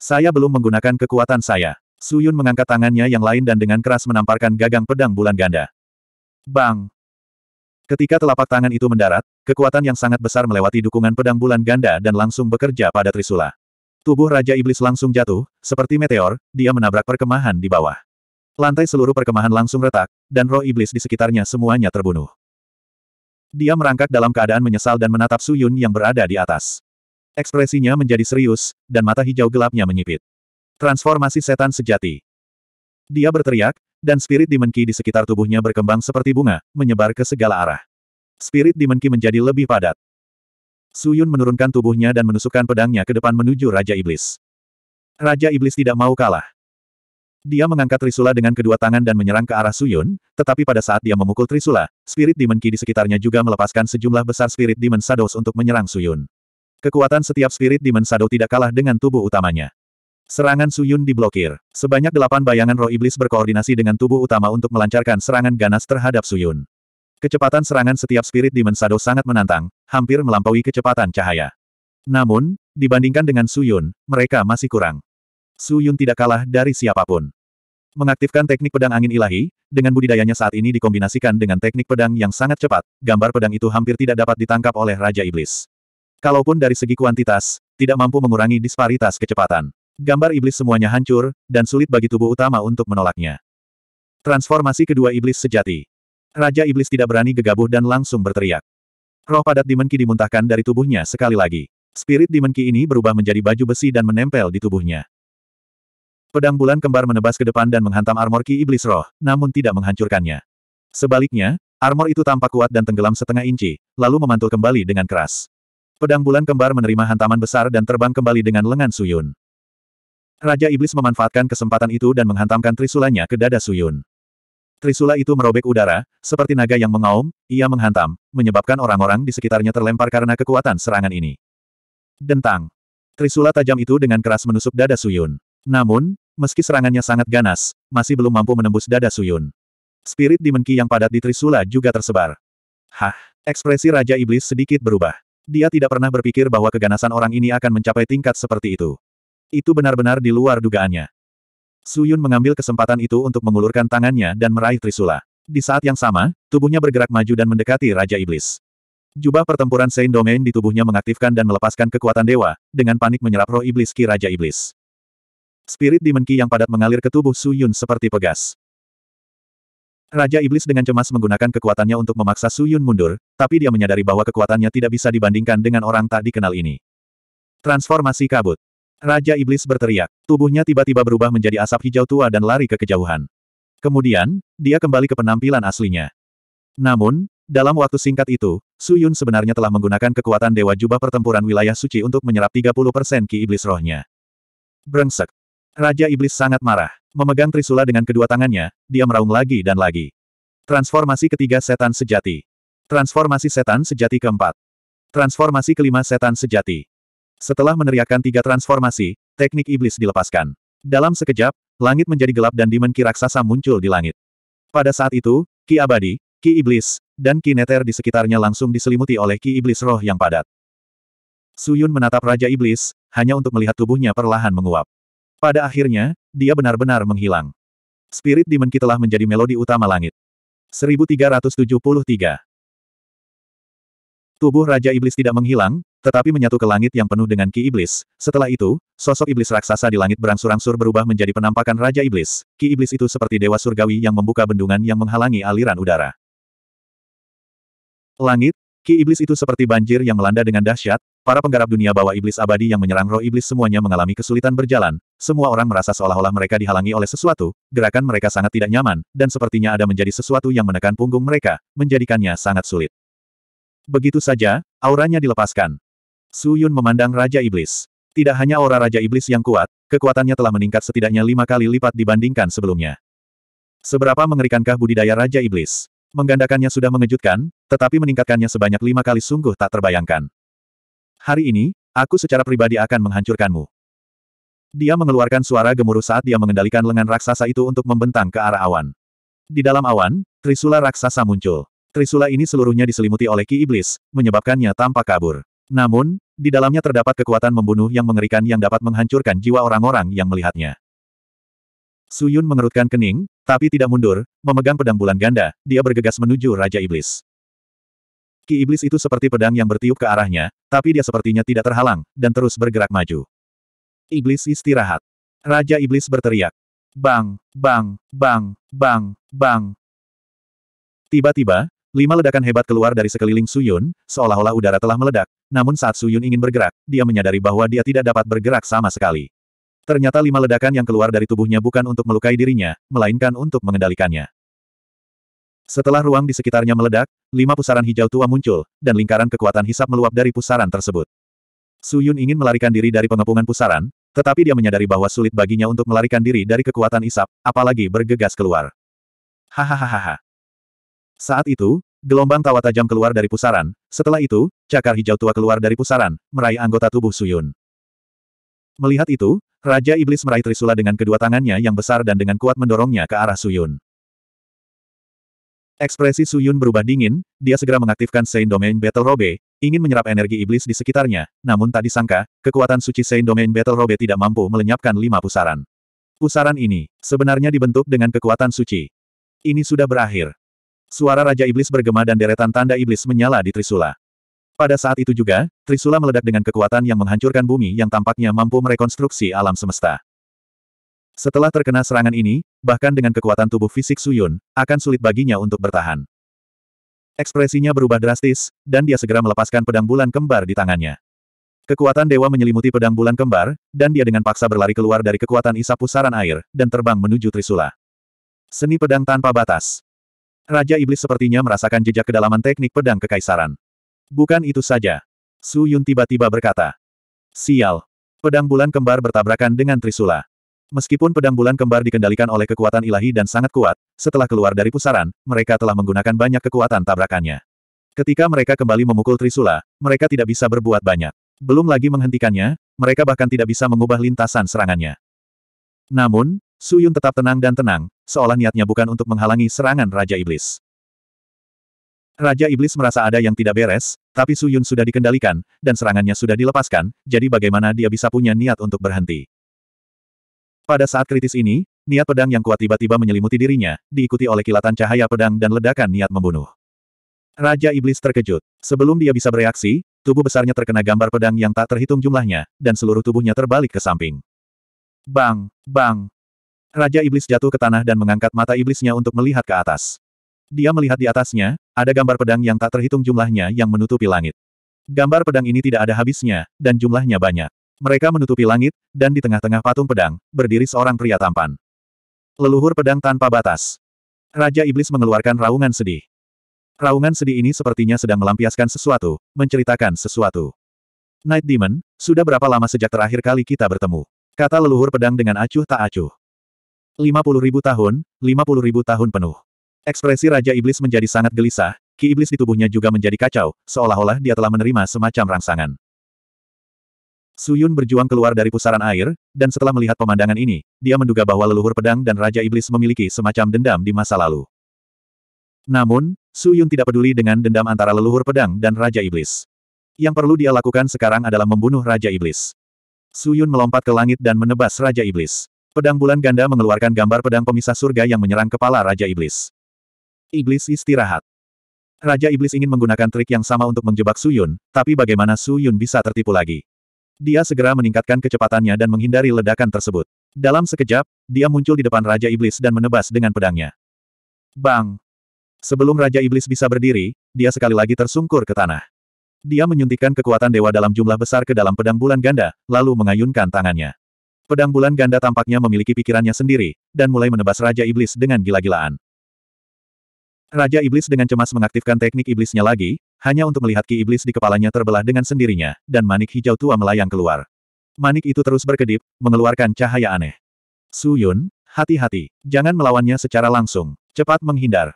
Saya belum menggunakan kekuatan saya. Suyun mengangkat tangannya yang lain dan dengan keras menamparkan gagang pedang bulan ganda. Bang! Ketika telapak tangan itu mendarat, kekuatan yang sangat besar melewati dukungan pedang bulan ganda dan langsung bekerja pada Trisula. Tubuh Raja Iblis langsung jatuh, seperti meteor, dia menabrak perkemahan di bawah. Lantai seluruh perkemahan langsung retak, dan roh iblis di sekitarnya semuanya terbunuh. Dia merangkak dalam keadaan menyesal dan menatap Su Yun yang berada di atas. Ekspresinya menjadi serius, dan mata hijau gelapnya menyipit. Transformasi setan sejati. Dia berteriak, dan spirit dimenki di sekitar tubuhnya berkembang seperti bunga, menyebar ke segala arah. Spirit dimenki menjadi lebih padat. Su Yun menurunkan tubuhnya dan menusukkan pedangnya ke depan menuju Raja Iblis. Raja Iblis tidak mau kalah. Dia mengangkat Trisula dengan kedua tangan dan menyerang ke arah Suyun, tetapi pada saat dia memukul Trisula, Spirit Demon Ki di sekitarnya juga melepaskan sejumlah besar Spirit Demon Shadows untuk menyerang Suyun. Kekuatan setiap Spirit Demon Shadow tidak kalah dengan tubuh utamanya. Serangan Suyun diblokir. Sebanyak delapan bayangan roh iblis berkoordinasi dengan tubuh utama untuk melancarkan serangan ganas terhadap Suyun. Kecepatan serangan setiap Spirit Demon Shadow sangat menantang, hampir melampaui kecepatan cahaya. Namun, dibandingkan dengan Suyun, mereka masih kurang. Su Yun tidak kalah dari siapapun. Mengaktifkan teknik pedang angin ilahi, dengan budidayanya saat ini dikombinasikan dengan teknik pedang yang sangat cepat, gambar pedang itu hampir tidak dapat ditangkap oleh Raja Iblis. Kalaupun dari segi kuantitas, tidak mampu mengurangi disparitas kecepatan. Gambar iblis semuanya hancur, dan sulit bagi tubuh utama untuk menolaknya. Transformasi kedua iblis sejati. Raja iblis tidak berani gegabah dan langsung berteriak. Roh padat dimenki dimuntahkan dari tubuhnya sekali lagi. Spirit dimenki ini berubah menjadi baju besi dan menempel di tubuhnya. Pedang bulan kembar menebas ke depan dan menghantam armor Ki Iblis Roh, namun tidak menghancurkannya. Sebaliknya, armor itu tampak kuat dan tenggelam setengah inci, lalu memantul kembali dengan keras. Pedang bulan kembar menerima hantaman besar dan terbang kembali dengan lengan Suyun. Raja Iblis memanfaatkan kesempatan itu dan menghantamkan trisulanya ke dada Suyun. Trisula itu merobek udara, seperti naga yang mengaum, ia menghantam, menyebabkan orang-orang di sekitarnya terlempar karena kekuatan serangan ini. Dentang. Trisula tajam itu dengan keras menusuk dada Suyun. Namun, Meski serangannya sangat ganas, masih belum mampu menembus dada Suyun. Spirit Demon Ki yang padat di Trisula juga tersebar. Hah, ekspresi Raja Iblis sedikit berubah. Dia tidak pernah berpikir bahwa keganasan orang ini akan mencapai tingkat seperti itu. Itu benar-benar di luar dugaannya. Suyun mengambil kesempatan itu untuk mengulurkan tangannya dan meraih Trisula. Di saat yang sama, tubuhnya bergerak maju dan mendekati Raja Iblis. Jubah pertempuran Saint Domain di tubuhnya mengaktifkan dan melepaskan kekuatan dewa, dengan panik menyerap roh iblis Ki Raja Iblis. Spirit Demon Ki yang padat mengalir ke tubuh Su Yun seperti pegas. Raja Iblis dengan cemas menggunakan kekuatannya untuk memaksa Su Yun mundur, tapi dia menyadari bahwa kekuatannya tidak bisa dibandingkan dengan orang tak dikenal ini. Transformasi kabut. Raja Iblis berteriak. Tubuhnya tiba-tiba berubah menjadi asap hijau tua dan lari ke kejauhan. Kemudian, dia kembali ke penampilan aslinya. Namun, dalam waktu singkat itu, Su Yun sebenarnya telah menggunakan kekuatan Dewa Jubah Pertempuran Wilayah Suci untuk menyerap 30% ki iblis rohnya. Brengsek. Raja Iblis sangat marah. Memegang Trisula dengan kedua tangannya, dia meraung lagi dan lagi. Transformasi ketiga setan sejati. Transformasi setan sejati keempat. Transformasi kelima setan sejati. Setelah meneriakkan tiga transformasi, teknik iblis dilepaskan. Dalam sekejap, langit menjadi gelap dan dimenki raksasa muncul di langit. Pada saat itu, ki abadi, ki iblis, dan ki neter di sekitarnya langsung diselimuti oleh ki iblis roh yang padat. Suyun menatap Raja Iblis, hanya untuk melihat tubuhnya perlahan menguap. Pada akhirnya, dia benar-benar menghilang. Spirit Demon Ki telah menjadi melodi utama langit. 1373 Tubuh Raja Iblis tidak menghilang, tetapi menyatu ke langit yang penuh dengan Ki Iblis. Setelah itu, sosok Iblis raksasa di langit berangsur-angsur berubah menjadi penampakan Raja Iblis. Ki Iblis itu seperti Dewa Surgawi yang membuka bendungan yang menghalangi aliran udara. Langit, Ki iblis itu seperti banjir yang melanda dengan dahsyat, para penggarap dunia bawah iblis abadi yang menyerang roh iblis semuanya mengalami kesulitan berjalan, semua orang merasa seolah-olah mereka dihalangi oleh sesuatu, gerakan mereka sangat tidak nyaman, dan sepertinya ada menjadi sesuatu yang menekan punggung mereka, menjadikannya sangat sulit. Begitu saja, auranya dilepaskan. Su Yun memandang Raja Iblis. Tidak hanya aura Raja Iblis yang kuat, kekuatannya telah meningkat setidaknya lima kali lipat dibandingkan sebelumnya. Seberapa mengerikankah budidaya Raja Iblis? menggandakannya sudah mengejutkan, tetapi meningkatkannya sebanyak lima kali sungguh tak terbayangkan. Hari ini, aku secara pribadi akan menghancurkanmu. Dia mengeluarkan suara gemuruh saat dia mengendalikan lengan raksasa itu untuk membentang ke arah awan. Di dalam awan, Trisula raksasa muncul. Trisula ini seluruhnya diselimuti oleh ki iblis, menyebabkannya tampak kabur. Namun, di dalamnya terdapat kekuatan membunuh yang mengerikan yang dapat menghancurkan jiwa orang-orang yang melihatnya. Suyun mengerutkan kening, tapi tidak mundur, memegang pedang bulan ganda, dia bergegas menuju Raja Iblis. Ki Iblis itu seperti pedang yang bertiup ke arahnya, tapi dia sepertinya tidak terhalang, dan terus bergerak maju. Iblis istirahat. Raja Iblis berteriak. Bang, bang, bang, bang, bang. Tiba-tiba, lima ledakan hebat keluar dari sekeliling Suyun, seolah-olah udara telah meledak, namun saat Suyun ingin bergerak, dia menyadari bahwa dia tidak dapat bergerak sama sekali. Ternyata lima ledakan yang keluar dari tubuhnya bukan untuk melukai dirinya, melainkan untuk mengendalikannya. Setelah ruang di sekitarnya meledak, lima pusaran hijau tua muncul, dan lingkaran kekuatan hisap meluap dari pusaran tersebut. Su Yun ingin melarikan diri dari pengepungan pusaran, tetapi dia menyadari bahwa sulit baginya untuk melarikan diri dari kekuatan hisap, apalagi bergegas keluar. Hahaha. Saat itu, gelombang tawa tajam keluar dari pusaran, setelah itu, cakar hijau tua keluar dari pusaran, meraih anggota tubuh Su Yun. Melihat itu, Raja Iblis meraih Trisula dengan kedua tangannya yang besar dan dengan kuat mendorongnya ke arah Suyun. Ekspresi Suyun berubah dingin, dia segera mengaktifkan Saint Domain Battle Robe, ingin menyerap energi iblis di sekitarnya, namun tak disangka, kekuatan suci Saint Domain Battle Robe tidak mampu melenyapkan lima pusaran. Pusaran ini, sebenarnya dibentuk dengan kekuatan suci. Ini sudah berakhir. Suara Raja Iblis bergema dan deretan tanda iblis menyala di Trisula. Pada saat itu juga, Trisula meledak dengan kekuatan yang menghancurkan bumi yang tampaknya mampu merekonstruksi alam semesta. Setelah terkena serangan ini, bahkan dengan kekuatan tubuh fisik Suyun, akan sulit baginya untuk bertahan. Ekspresinya berubah drastis, dan dia segera melepaskan pedang bulan kembar di tangannya. Kekuatan dewa menyelimuti pedang bulan kembar, dan dia dengan paksa berlari keluar dari kekuatan isap pusaran air, dan terbang menuju Trisula. Seni pedang tanpa batas. Raja Iblis sepertinya merasakan jejak kedalaman teknik pedang kekaisaran. Bukan itu saja. Su Yun tiba-tiba berkata. Sial. Pedang bulan kembar bertabrakan dengan Trisula. Meskipun pedang bulan kembar dikendalikan oleh kekuatan ilahi dan sangat kuat, setelah keluar dari pusaran, mereka telah menggunakan banyak kekuatan tabrakannya. Ketika mereka kembali memukul Trisula, mereka tidak bisa berbuat banyak. Belum lagi menghentikannya, mereka bahkan tidak bisa mengubah lintasan serangannya. Namun, Suyun tetap tenang dan tenang, seolah niatnya bukan untuk menghalangi serangan Raja Iblis. Raja Iblis merasa ada yang tidak beres, tapi Su Yun sudah dikendalikan, dan serangannya sudah dilepaskan, jadi bagaimana dia bisa punya niat untuk berhenti. Pada saat kritis ini, niat pedang yang kuat tiba-tiba menyelimuti dirinya, diikuti oleh kilatan cahaya pedang dan ledakan niat membunuh. Raja Iblis terkejut. Sebelum dia bisa bereaksi, tubuh besarnya terkena gambar pedang yang tak terhitung jumlahnya, dan seluruh tubuhnya terbalik ke samping. Bang! Bang! Raja Iblis jatuh ke tanah dan mengangkat mata iblisnya untuk melihat ke atas. Dia melihat di atasnya, ada gambar pedang yang tak terhitung jumlahnya yang menutupi langit. Gambar pedang ini tidak ada habisnya, dan jumlahnya banyak. Mereka menutupi langit, dan di tengah-tengah patung pedang, berdiri seorang pria tampan. Leluhur pedang tanpa batas. Raja Iblis mengeluarkan raungan sedih. Raungan sedih ini sepertinya sedang melampiaskan sesuatu, menceritakan sesuatu. Night Demon, sudah berapa lama sejak terakhir kali kita bertemu? Kata leluhur pedang dengan acuh tak acuh. 50 ribu tahun, 50 ribu tahun penuh. Ekspresi Raja Iblis menjadi sangat gelisah, ki iblis di tubuhnya juga menjadi kacau, seolah-olah dia telah menerima semacam rangsangan. Suyun berjuang keluar dari pusaran air, dan setelah melihat pemandangan ini, dia menduga bahwa leluhur pedang dan Raja Iblis memiliki semacam dendam di masa lalu. Namun, Suyun tidak peduli dengan dendam antara leluhur pedang dan Raja Iblis. Yang perlu dia lakukan sekarang adalah membunuh Raja Iblis. Suyun melompat ke langit dan menebas Raja Iblis. Pedang bulan ganda mengeluarkan gambar pedang pemisah surga yang menyerang kepala Raja Iblis. Iblis istirahat. Raja Iblis ingin menggunakan trik yang sama untuk menjebak Su Yun, tapi bagaimana Su Yun bisa tertipu lagi? Dia segera meningkatkan kecepatannya dan menghindari ledakan tersebut. Dalam sekejap, dia muncul di depan Raja Iblis dan menebas dengan pedangnya. Bang! Sebelum Raja Iblis bisa berdiri, dia sekali lagi tersungkur ke tanah. Dia menyuntikkan kekuatan dewa dalam jumlah besar ke dalam pedang bulan ganda, lalu mengayunkan tangannya. Pedang bulan ganda tampaknya memiliki pikirannya sendiri, dan mulai menebas Raja Iblis dengan gila-gilaan. Raja Iblis dengan cemas mengaktifkan teknik iblisnya lagi, hanya untuk melihat ki iblis di kepalanya terbelah dengan sendirinya, dan manik hijau tua melayang keluar. Manik itu terus berkedip, mengeluarkan cahaya aneh. Su Yun, hati-hati, jangan melawannya secara langsung, cepat menghindar.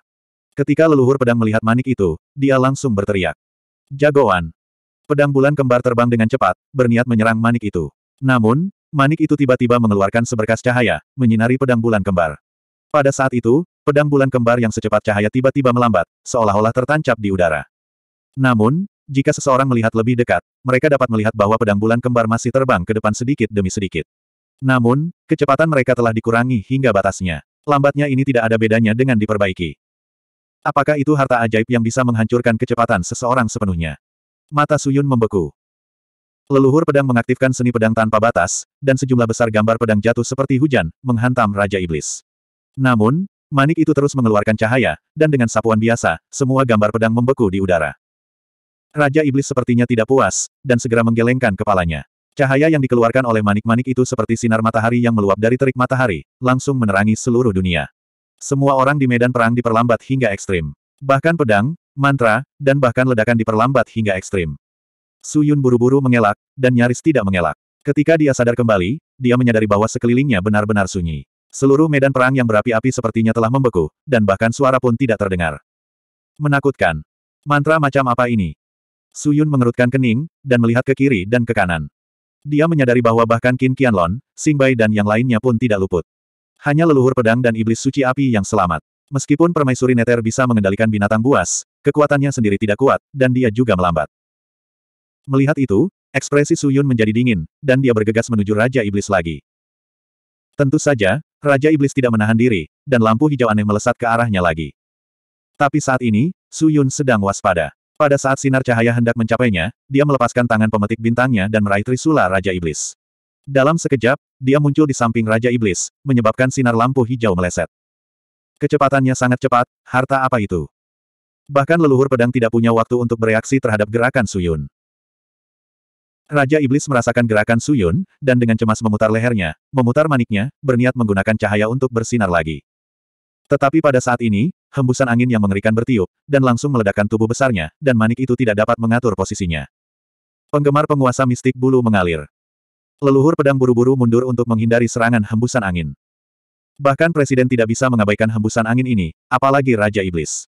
Ketika leluhur pedang melihat manik itu, dia langsung berteriak. Jagoan! Pedang bulan kembar terbang dengan cepat, berniat menyerang manik itu. Namun, manik itu tiba-tiba mengeluarkan seberkas cahaya, menyinari pedang bulan kembar. Pada saat itu, pedang bulan kembar yang secepat cahaya tiba-tiba melambat, seolah-olah tertancap di udara. Namun, jika seseorang melihat lebih dekat, mereka dapat melihat bahwa pedang bulan kembar masih terbang ke depan sedikit demi sedikit. Namun, kecepatan mereka telah dikurangi hingga batasnya. Lambatnya ini tidak ada bedanya dengan diperbaiki. Apakah itu harta ajaib yang bisa menghancurkan kecepatan seseorang sepenuhnya? Mata Suyun membeku. Leluhur pedang mengaktifkan seni pedang tanpa batas, dan sejumlah besar gambar pedang jatuh seperti hujan, menghantam Raja Iblis. Namun, manik itu terus mengeluarkan cahaya, dan dengan sapuan biasa, semua gambar pedang membeku di udara. Raja Iblis sepertinya tidak puas, dan segera menggelengkan kepalanya. Cahaya yang dikeluarkan oleh manik-manik itu seperti sinar matahari yang meluap dari terik matahari, langsung menerangi seluruh dunia. Semua orang di medan perang diperlambat hingga ekstrim. Bahkan pedang, mantra, dan bahkan ledakan diperlambat hingga ekstrim. Suyun buru-buru mengelak, dan nyaris tidak mengelak. Ketika dia sadar kembali, dia menyadari bahwa sekelilingnya benar-benar sunyi. Seluruh medan perang yang berapi-api sepertinya telah membeku, dan bahkan suara pun tidak terdengar. Menakutkan. Mantra macam apa ini? Suyun mengerutkan kening, dan melihat ke kiri dan ke kanan. Dia menyadari bahwa bahkan Qin Qianlon, Bai dan yang lainnya pun tidak luput. Hanya leluhur pedang dan iblis suci api yang selamat. Meskipun permaisuri Neter bisa mengendalikan binatang buas, kekuatannya sendiri tidak kuat, dan dia juga melambat. Melihat itu, ekspresi Suyun menjadi dingin, dan dia bergegas menuju Raja Iblis lagi. Tentu saja, Raja Iblis tidak menahan diri, dan lampu hijau aneh melesat ke arahnya lagi. Tapi saat ini, Su Yun sedang waspada. Pada saat sinar cahaya hendak mencapainya, dia melepaskan tangan pemetik bintangnya dan meraih trisula Raja Iblis. Dalam sekejap, dia muncul di samping Raja Iblis, menyebabkan sinar lampu hijau meleset. Kecepatannya sangat cepat, harta apa itu? Bahkan leluhur pedang tidak punya waktu untuk bereaksi terhadap gerakan Suyun. Raja Iblis merasakan gerakan Suyun, dan dengan cemas memutar lehernya, memutar maniknya, berniat menggunakan cahaya untuk bersinar lagi. Tetapi pada saat ini, hembusan angin yang mengerikan bertiup, dan langsung meledakkan tubuh besarnya, dan manik itu tidak dapat mengatur posisinya. Penggemar penguasa mistik bulu mengalir. Leluhur pedang buru-buru mundur untuk menghindari serangan hembusan angin. Bahkan presiden tidak bisa mengabaikan hembusan angin ini, apalagi Raja Iblis.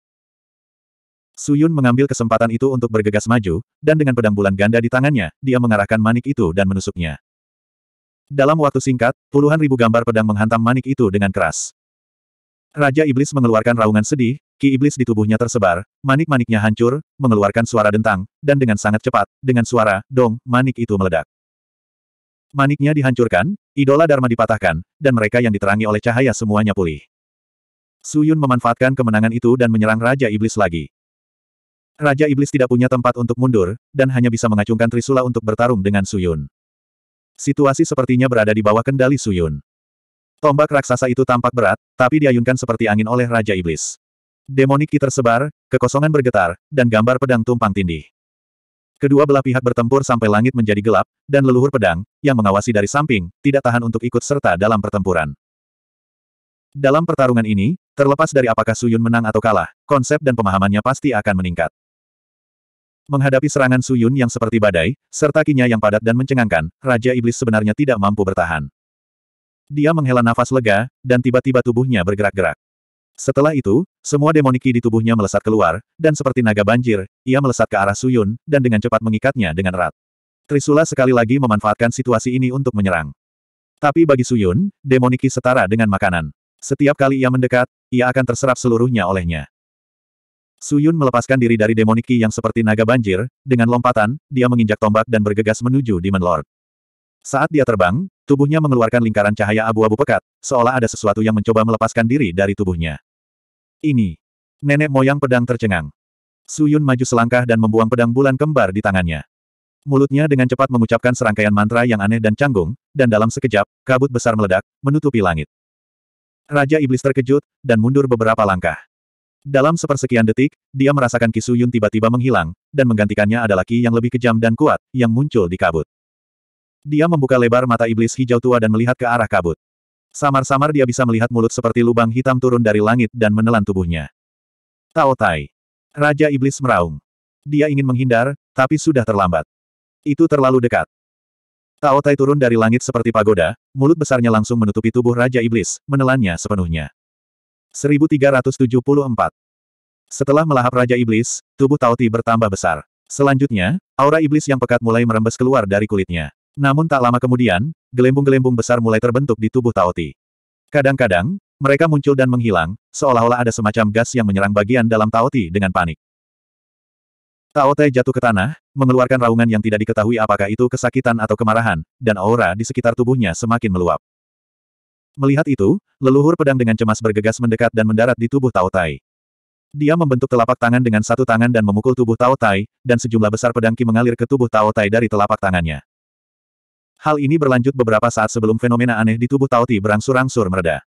Suyun mengambil kesempatan itu untuk bergegas maju, dan dengan pedang bulan ganda di tangannya, dia mengarahkan manik itu dan menusuknya. Dalam waktu singkat, puluhan ribu gambar pedang menghantam manik itu dengan keras. Raja Iblis mengeluarkan raungan sedih, ki iblis di tubuhnya tersebar, manik-maniknya hancur, mengeluarkan suara dentang, dan dengan sangat cepat, dengan suara, dong, manik itu meledak. Maniknya dihancurkan, idola Dharma dipatahkan, dan mereka yang diterangi oleh cahaya semuanya pulih. Suyun memanfaatkan kemenangan itu dan menyerang Raja Iblis lagi. Raja Iblis tidak punya tempat untuk mundur, dan hanya bisa mengacungkan Trisula untuk bertarung dengan Suyun. Situasi sepertinya berada di bawah kendali Suyun. Tombak raksasa itu tampak berat, tapi diayunkan seperti angin oleh Raja Iblis. Demonik tersebar, kekosongan bergetar, dan gambar pedang tumpang tindih. Kedua belah pihak bertempur sampai langit menjadi gelap, dan leluhur pedang, yang mengawasi dari samping, tidak tahan untuk ikut serta dalam pertempuran. Dalam pertarungan ini, terlepas dari apakah Suyun menang atau kalah, konsep dan pemahamannya pasti akan meningkat. Menghadapi serangan Suyun yang seperti badai, serta kinya yang padat dan mencengangkan, Raja Iblis sebenarnya tidak mampu bertahan. Dia menghela nafas lega, dan tiba-tiba tubuhnya bergerak-gerak. Setelah itu, semua demoniki di tubuhnya melesat keluar, dan seperti naga banjir, ia melesat ke arah Suyun, dan dengan cepat mengikatnya dengan erat. Trisula sekali lagi memanfaatkan situasi ini untuk menyerang. Tapi bagi Suyun, demoniki setara dengan makanan. Setiap kali ia mendekat, ia akan terserap seluruhnya olehnya. Su Yun melepaskan diri dari demoniki yang seperti naga banjir, dengan lompatan, dia menginjak tombak dan bergegas menuju Demon Lord. Saat dia terbang, tubuhnya mengeluarkan lingkaran cahaya abu-abu pekat, seolah ada sesuatu yang mencoba melepaskan diri dari tubuhnya. Ini. Nenek moyang pedang tercengang. Su Yun maju selangkah dan membuang pedang bulan kembar di tangannya. Mulutnya dengan cepat mengucapkan serangkaian mantra yang aneh dan canggung, dan dalam sekejap, kabut besar meledak, menutupi langit. Raja Iblis terkejut, dan mundur beberapa langkah. Dalam sepersekian detik, dia merasakan Ki Yun tiba-tiba menghilang, dan menggantikannya adalah Ki yang lebih kejam dan kuat, yang muncul di kabut. Dia membuka lebar mata iblis hijau tua dan melihat ke arah kabut. Samar-samar dia bisa melihat mulut seperti lubang hitam turun dari langit dan menelan tubuhnya. Tao Tai. Raja Iblis meraung. Dia ingin menghindar, tapi sudah terlambat. Itu terlalu dekat. Tao Tai turun dari langit seperti pagoda, mulut besarnya langsung menutupi tubuh Raja Iblis, menelannya sepenuhnya. 1374. Setelah melahap Raja Iblis, tubuh Tauti bertambah besar. Selanjutnya, aura iblis yang pekat mulai merembes keluar dari kulitnya. Namun tak lama kemudian, gelembung-gelembung besar mulai terbentuk di tubuh Tauti. Kadang-kadang, mereka muncul dan menghilang, seolah-olah ada semacam gas yang menyerang bagian dalam Tauti dengan panik. Taote jatuh ke tanah, mengeluarkan raungan yang tidak diketahui apakah itu kesakitan atau kemarahan, dan aura di sekitar tubuhnya semakin meluap. Melihat itu, leluhur pedang dengan cemas bergegas mendekat dan mendarat di tubuh Tao Tai. Dia membentuk telapak tangan dengan satu tangan dan memukul tubuh Tao Tai, dan sejumlah besar pedang ki mengalir ke tubuh Tao Tai dari telapak tangannya. Hal ini berlanjut beberapa saat sebelum fenomena aneh di tubuh Tao Tai berangsur-angsur mereda.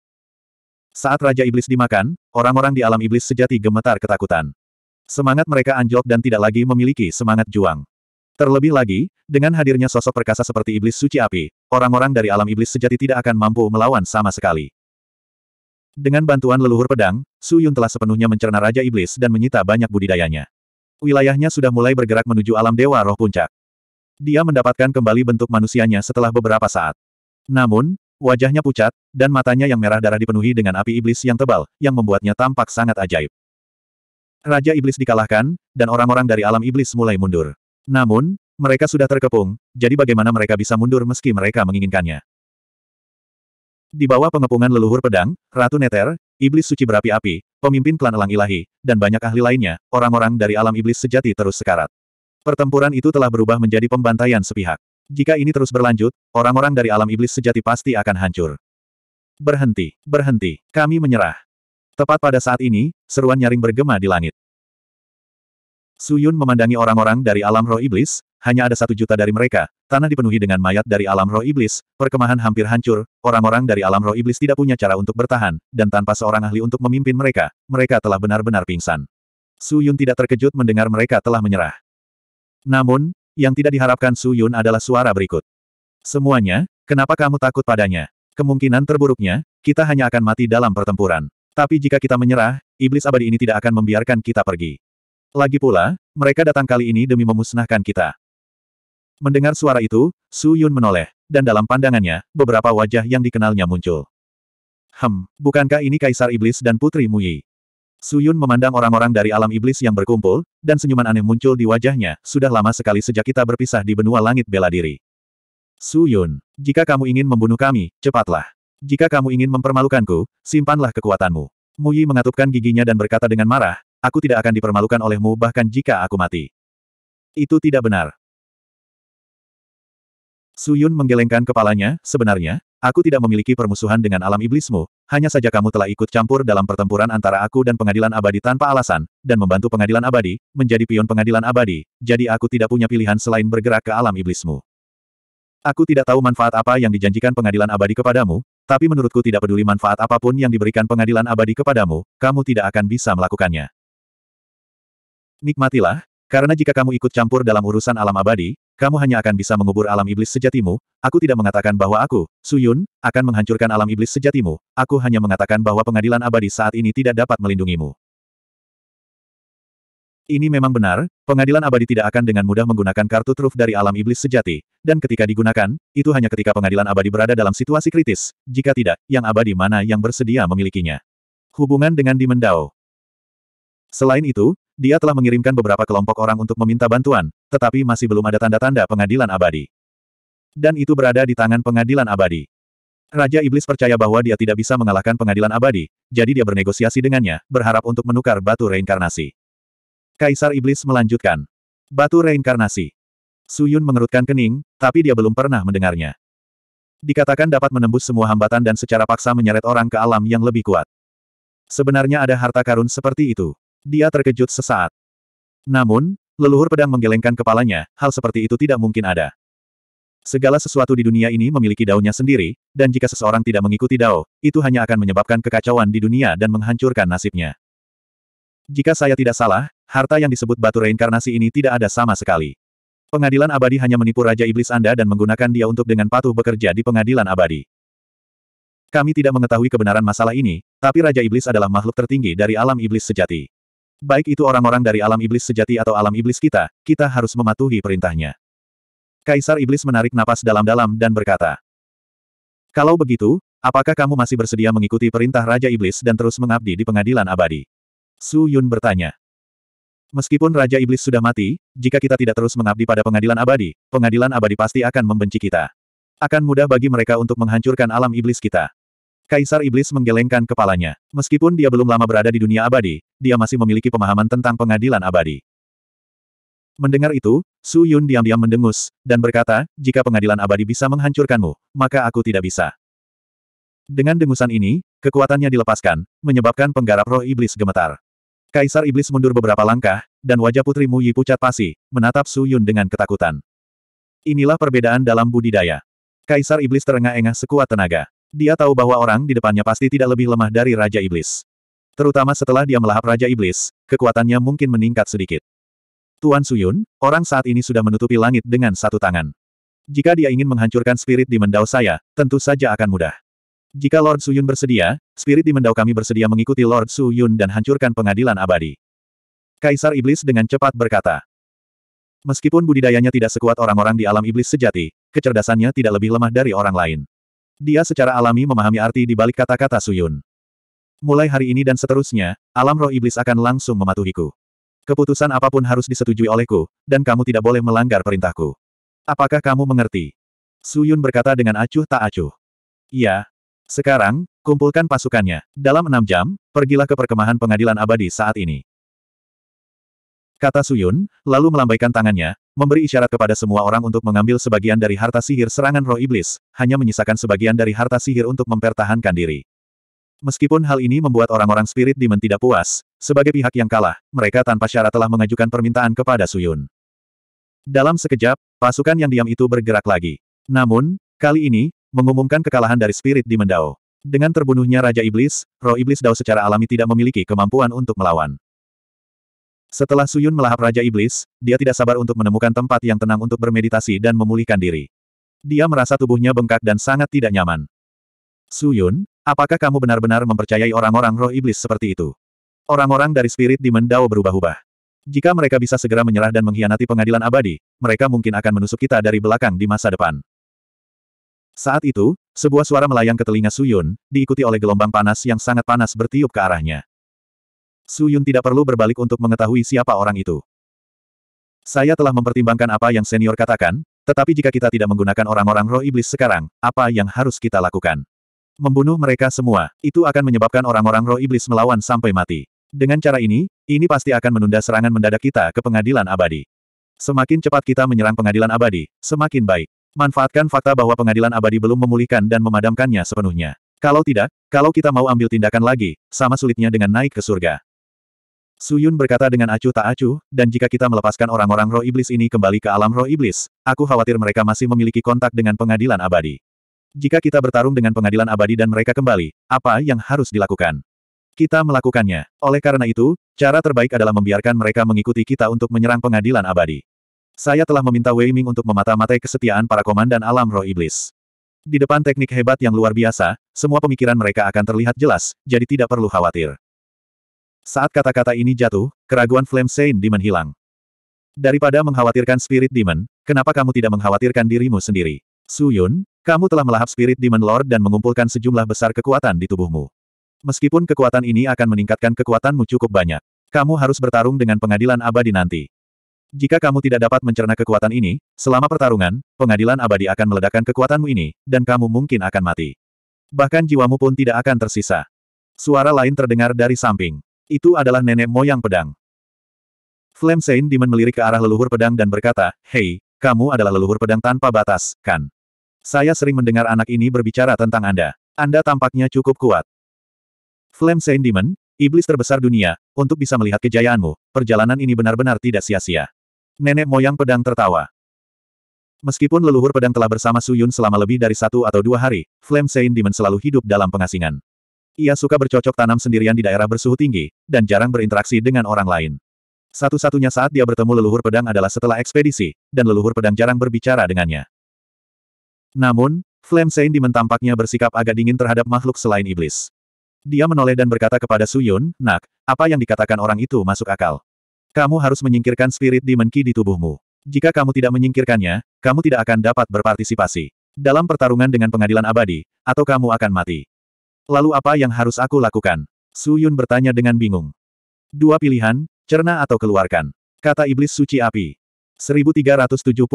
Saat Raja Iblis dimakan, orang-orang di alam iblis sejati gemetar ketakutan. Semangat mereka anjlok dan tidak lagi memiliki semangat juang. Terlebih lagi, dengan hadirnya sosok perkasa seperti iblis suci api, orang-orang dari alam iblis sejati tidak akan mampu melawan sama sekali. Dengan bantuan leluhur pedang, Su Yun telah sepenuhnya mencerna Raja Iblis dan menyita banyak budidayanya. Wilayahnya sudah mulai bergerak menuju alam Dewa Roh Puncak. Dia mendapatkan kembali bentuk manusianya setelah beberapa saat. Namun, wajahnya pucat, dan matanya yang merah darah dipenuhi dengan api iblis yang tebal, yang membuatnya tampak sangat ajaib. Raja Iblis dikalahkan, dan orang-orang dari alam iblis mulai mundur. Namun, mereka sudah terkepung, jadi bagaimana mereka bisa mundur meski mereka menginginkannya? Di bawah pengepungan leluhur pedang, Ratu Neter, Iblis Suci Berapi-Api, pemimpin klan Elang Ilahi, dan banyak ahli lainnya, orang-orang dari alam iblis sejati terus sekarat. Pertempuran itu telah berubah menjadi pembantaian sepihak. Jika ini terus berlanjut, orang-orang dari alam iblis sejati pasti akan hancur. Berhenti, berhenti, kami menyerah. Tepat pada saat ini, seruan nyaring bergema di langit. Suyun memandangi orang-orang dari alam roh iblis, hanya ada satu juta dari mereka, tanah dipenuhi dengan mayat dari alam roh iblis, perkemahan hampir hancur, orang-orang dari alam roh iblis tidak punya cara untuk bertahan, dan tanpa seorang ahli untuk memimpin mereka, mereka telah benar-benar pingsan. Suyun tidak terkejut mendengar mereka telah menyerah. Namun, yang tidak diharapkan Suyun adalah suara berikut. Semuanya, kenapa kamu takut padanya? Kemungkinan terburuknya, kita hanya akan mati dalam pertempuran. Tapi jika kita menyerah, iblis abadi ini tidak akan membiarkan kita pergi. Lagi pula, mereka datang kali ini demi memusnahkan kita. Mendengar suara itu, Su Yun menoleh, dan dalam pandangannya, beberapa wajah yang dikenalnya muncul. Hem, bukankah ini Kaisar Iblis dan Putri Muyi? Su Yun memandang orang-orang dari alam iblis yang berkumpul, dan senyuman aneh muncul di wajahnya, sudah lama sekali sejak kita berpisah di benua langit bela diri. Su Yun, jika kamu ingin membunuh kami, cepatlah. Jika kamu ingin mempermalukanku, simpanlah kekuatanmu. Muyi mengatupkan giginya dan berkata dengan marah, aku tidak akan dipermalukan olehmu bahkan jika aku mati. Itu tidak benar. Suyun menggelengkan kepalanya, sebenarnya, aku tidak memiliki permusuhan dengan alam iblismu, hanya saja kamu telah ikut campur dalam pertempuran antara aku dan pengadilan abadi tanpa alasan, dan membantu pengadilan abadi, menjadi pion pengadilan abadi, jadi aku tidak punya pilihan selain bergerak ke alam iblismu. Aku tidak tahu manfaat apa yang dijanjikan pengadilan abadi kepadamu, tapi menurutku tidak peduli manfaat apapun yang diberikan pengadilan abadi kepadamu, kamu tidak akan bisa melakukannya. Nikmatilah, karena jika kamu ikut campur dalam urusan alam abadi, kamu hanya akan bisa mengubur alam iblis sejatimu, aku tidak mengatakan bahwa aku, Suyun, akan menghancurkan alam iblis sejatimu, aku hanya mengatakan bahwa pengadilan abadi saat ini tidak dapat melindungimu. Ini memang benar, pengadilan abadi tidak akan dengan mudah menggunakan kartu truf dari alam iblis sejati, dan ketika digunakan, itu hanya ketika pengadilan abadi berada dalam situasi kritis, jika tidak, yang abadi mana yang bersedia memilikinya. Hubungan dengan Dimendao Selain itu, dia telah mengirimkan beberapa kelompok orang untuk meminta bantuan, tetapi masih belum ada tanda-tanda pengadilan abadi. Dan itu berada di tangan pengadilan abadi. Raja Iblis percaya bahwa dia tidak bisa mengalahkan pengadilan abadi, jadi dia bernegosiasi dengannya, berharap untuk menukar batu reinkarnasi. Kaisar Iblis melanjutkan. Batu reinkarnasi. Suyun mengerutkan kening, tapi dia belum pernah mendengarnya. Dikatakan dapat menembus semua hambatan dan secara paksa menyeret orang ke alam yang lebih kuat. Sebenarnya ada harta karun seperti itu. Dia terkejut sesaat. Namun, leluhur pedang menggelengkan kepalanya, hal seperti itu tidak mungkin ada. Segala sesuatu di dunia ini memiliki daunnya sendiri, dan jika seseorang tidak mengikuti dao, itu hanya akan menyebabkan kekacauan di dunia dan menghancurkan nasibnya. Jika saya tidak salah, harta yang disebut batu reinkarnasi ini tidak ada sama sekali. Pengadilan abadi hanya menipu Raja Iblis Anda dan menggunakan dia untuk dengan patuh bekerja di pengadilan abadi. Kami tidak mengetahui kebenaran masalah ini, tapi Raja Iblis adalah makhluk tertinggi dari alam iblis sejati. Baik itu orang-orang dari alam iblis sejati atau alam iblis kita, kita harus mematuhi perintahnya. Kaisar Iblis menarik napas dalam-dalam dan berkata, Kalau begitu, apakah kamu masih bersedia mengikuti perintah Raja Iblis dan terus mengabdi di pengadilan abadi? Su Yun bertanya. Meskipun Raja Iblis sudah mati, jika kita tidak terus mengabdi pada pengadilan abadi, pengadilan abadi pasti akan membenci kita. Akan mudah bagi mereka untuk menghancurkan alam iblis kita. Kaisar Iblis menggelengkan kepalanya. Meskipun dia belum lama berada di dunia abadi, dia masih memiliki pemahaman tentang pengadilan abadi. Mendengar itu, Su Yun diam-diam mendengus, dan berkata, jika pengadilan abadi bisa menghancurkanmu, maka aku tidak bisa. Dengan dengusan ini, kekuatannya dilepaskan, menyebabkan penggarap roh iblis gemetar. Kaisar Iblis mundur beberapa langkah, dan wajah putri Mu Yi pucat pasi, menatap Su Yun dengan ketakutan. Inilah perbedaan dalam budidaya. Kaisar Iblis terengah-engah sekuat tenaga. Dia tahu bahwa orang di depannya pasti tidak lebih lemah dari Raja Iblis. Terutama setelah dia melahap Raja Iblis, kekuatannya mungkin meningkat sedikit. Tuan Suyun, orang saat ini sudah menutupi langit dengan satu tangan. Jika dia ingin menghancurkan spirit di mendau saya, tentu saja akan mudah. Jika Lord Suyun bersedia, spirit di mendau kami bersedia mengikuti Lord Suyun dan hancurkan pengadilan abadi. Kaisar Iblis dengan cepat berkata. Meskipun budidayanya tidak sekuat orang-orang di alam iblis sejati, kecerdasannya tidak lebih lemah dari orang lain. Dia secara alami memahami arti di balik kata-kata Suyun. Mulai hari ini dan seterusnya, alam roh iblis akan langsung mematuhiku. Keputusan apapun harus disetujui olehku, dan kamu tidak boleh melanggar perintahku. Apakah kamu mengerti? Suyun berkata dengan acuh tak acuh. Iya. Sekarang, kumpulkan pasukannya. Dalam enam jam, pergilah ke perkemahan pengadilan abadi saat ini. Kata Suyun, lalu melambaikan tangannya, memberi isyarat kepada semua orang untuk mengambil sebagian dari harta sihir serangan roh iblis, hanya menyisakan sebagian dari harta sihir untuk mempertahankan diri. Meskipun hal ini membuat orang-orang spirit demon tidak puas, sebagai pihak yang kalah, mereka tanpa syarat telah mengajukan permintaan kepada Suyun. Dalam sekejap, pasukan yang diam itu bergerak lagi. Namun, kali ini, mengumumkan kekalahan dari spirit di Mendao. Dengan terbunuhnya Raja Iblis, roh Iblis Dao secara alami tidak memiliki kemampuan untuk melawan. Setelah Suyun melahap Raja Iblis, dia tidak sabar untuk menemukan tempat yang tenang untuk bermeditasi dan memulihkan diri. Dia merasa tubuhnya bengkak dan sangat tidak nyaman. Suyun, apakah kamu benar-benar mempercayai orang-orang roh iblis seperti itu? Orang-orang dari spirit di Mendao berubah-ubah. Jika mereka bisa segera menyerah dan mengkhianati pengadilan abadi, mereka mungkin akan menusuk kita dari belakang di masa depan. Saat itu, sebuah suara melayang ke telinga Suyun, diikuti oleh gelombang panas yang sangat panas bertiup ke arahnya. Su Yun tidak perlu berbalik untuk mengetahui siapa orang itu. Saya telah mempertimbangkan apa yang senior katakan, tetapi jika kita tidak menggunakan orang-orang roh iblis sekarang, apa yang harus kita lakukan? Membunuh mereka semua, itu akan menyebabkan orang-orang roh iblis melawan sampai mati. Dengan cara ini, ini pasti akan menunda serangan mendadak kita ke pengadilan abadi. Semakin cepat kita menyerang pengadilan abadi, semakin baik. Manfaatkan fakta bahwa pengadilan abadi belum memulihkan dan memadamkannya sepenuhnya. Kalau tidak, kalau kita mau ambil tindakan lagi, sama sulitnya dengan naik ke surga. Suyun berkata dengan acuh tak acuh, dan jika kita melepaskan orang-orang roh iblis ini kembali ke alam roh iblis, aku khawatir mereka masih memiliki kontak dengan pengadilan abadi. Jika kita bertarung dengan pengadilan abadi dan mereka kembali, apa yang harus dilakukan? Kita melakukannya. Oleh karena itu, cara terbaik adalah membiarkan mereka mengikuti kita untuk menyerang pengadilan abadi. Saya telah meminta Wei Ming untuk memata-matai kesetiaan para komandan alam roh iblis. Di depan teknik hebat yang luar biasa, semua pemikiran mereka akan terlihat jelas, jadi tidak perlu khawatir. Saat kata-kata ini jatuh, keraguan Flame Saint Demon hilang. Daripada mengkhawatirkan Spirit Demon, kenapa kamu tidak mengkhawatirkan dirimu sendiri? Su Yun, kamu telah melahap Spirit Demon Lord dan mengumpulkan sejumlah besar kekuatan di tubuhmu. Meskipun kekuatan ini akan meningkatkan kekuatanmu cukup banyak, kamu harus bertarung dengan pengadilan abadi nanti. Jika kamu tidak dapat mencerna kekuatan ini, selama pertarungan, pengadilan abadi akan meledakkan kekuatanmu ini, dan kamu mungkin akan mati. Bahkan jiwamu pun tidak akan tersisa. Suara lain terdengar dari samping. Itu adalah nenek moyang pedang. Flame Saint Demon melirik ke arah leluhur pedang dan berkata, Hei, kamu adalah leluhur pedang tanpa batas, kan? Saya sering mendengar anak ini berbicara tentang Anda. Anda tampaknya cukup kuat. Flame Saint Demon, iblis terbesar dunia, untuk bisa melihat kejayaanmu, perjalanan ini benar-benar tidak sia-sia. Nenek moyang pedang tertawa. Meskipun leluhur pedang telah bersama Suyun selama lebih dari satu atau dua hari, Flame Saint Demon selalu hidup dalam pengasingan. Ia suka bercocok tanam sendirian di daerah bersuhu tinggi, dan jarang berinteraksi dengan orang lain. Satu-satunya saat dia bertemu leluhur pedang adalah setelah ekspedisi, dan leluhur pedang jarang berbicara dengannya. Namun, Flame Saint Demon tampaknya bersikap agak dingin terhadap makhluk selain iblis. Dia menoleh dan berkata kepada Su Yun, Nak, apa yang dikatakan orang itu masuk akal. Kamu harus menyingkirkan spirit Demon Ki di tubuhmu. Jika kamu tidak menyingkirkannya, kamu tidak akan dapat berpartisipasi dalam pertarungan dengan pengadilan abadi, atau kamu akan mati. Lalu apa yang harus aku lakukan? Su Yun bertanya dengan bingung. Dua pilihan, cerna atau keluarkan. Kata iblis suci api. 1375.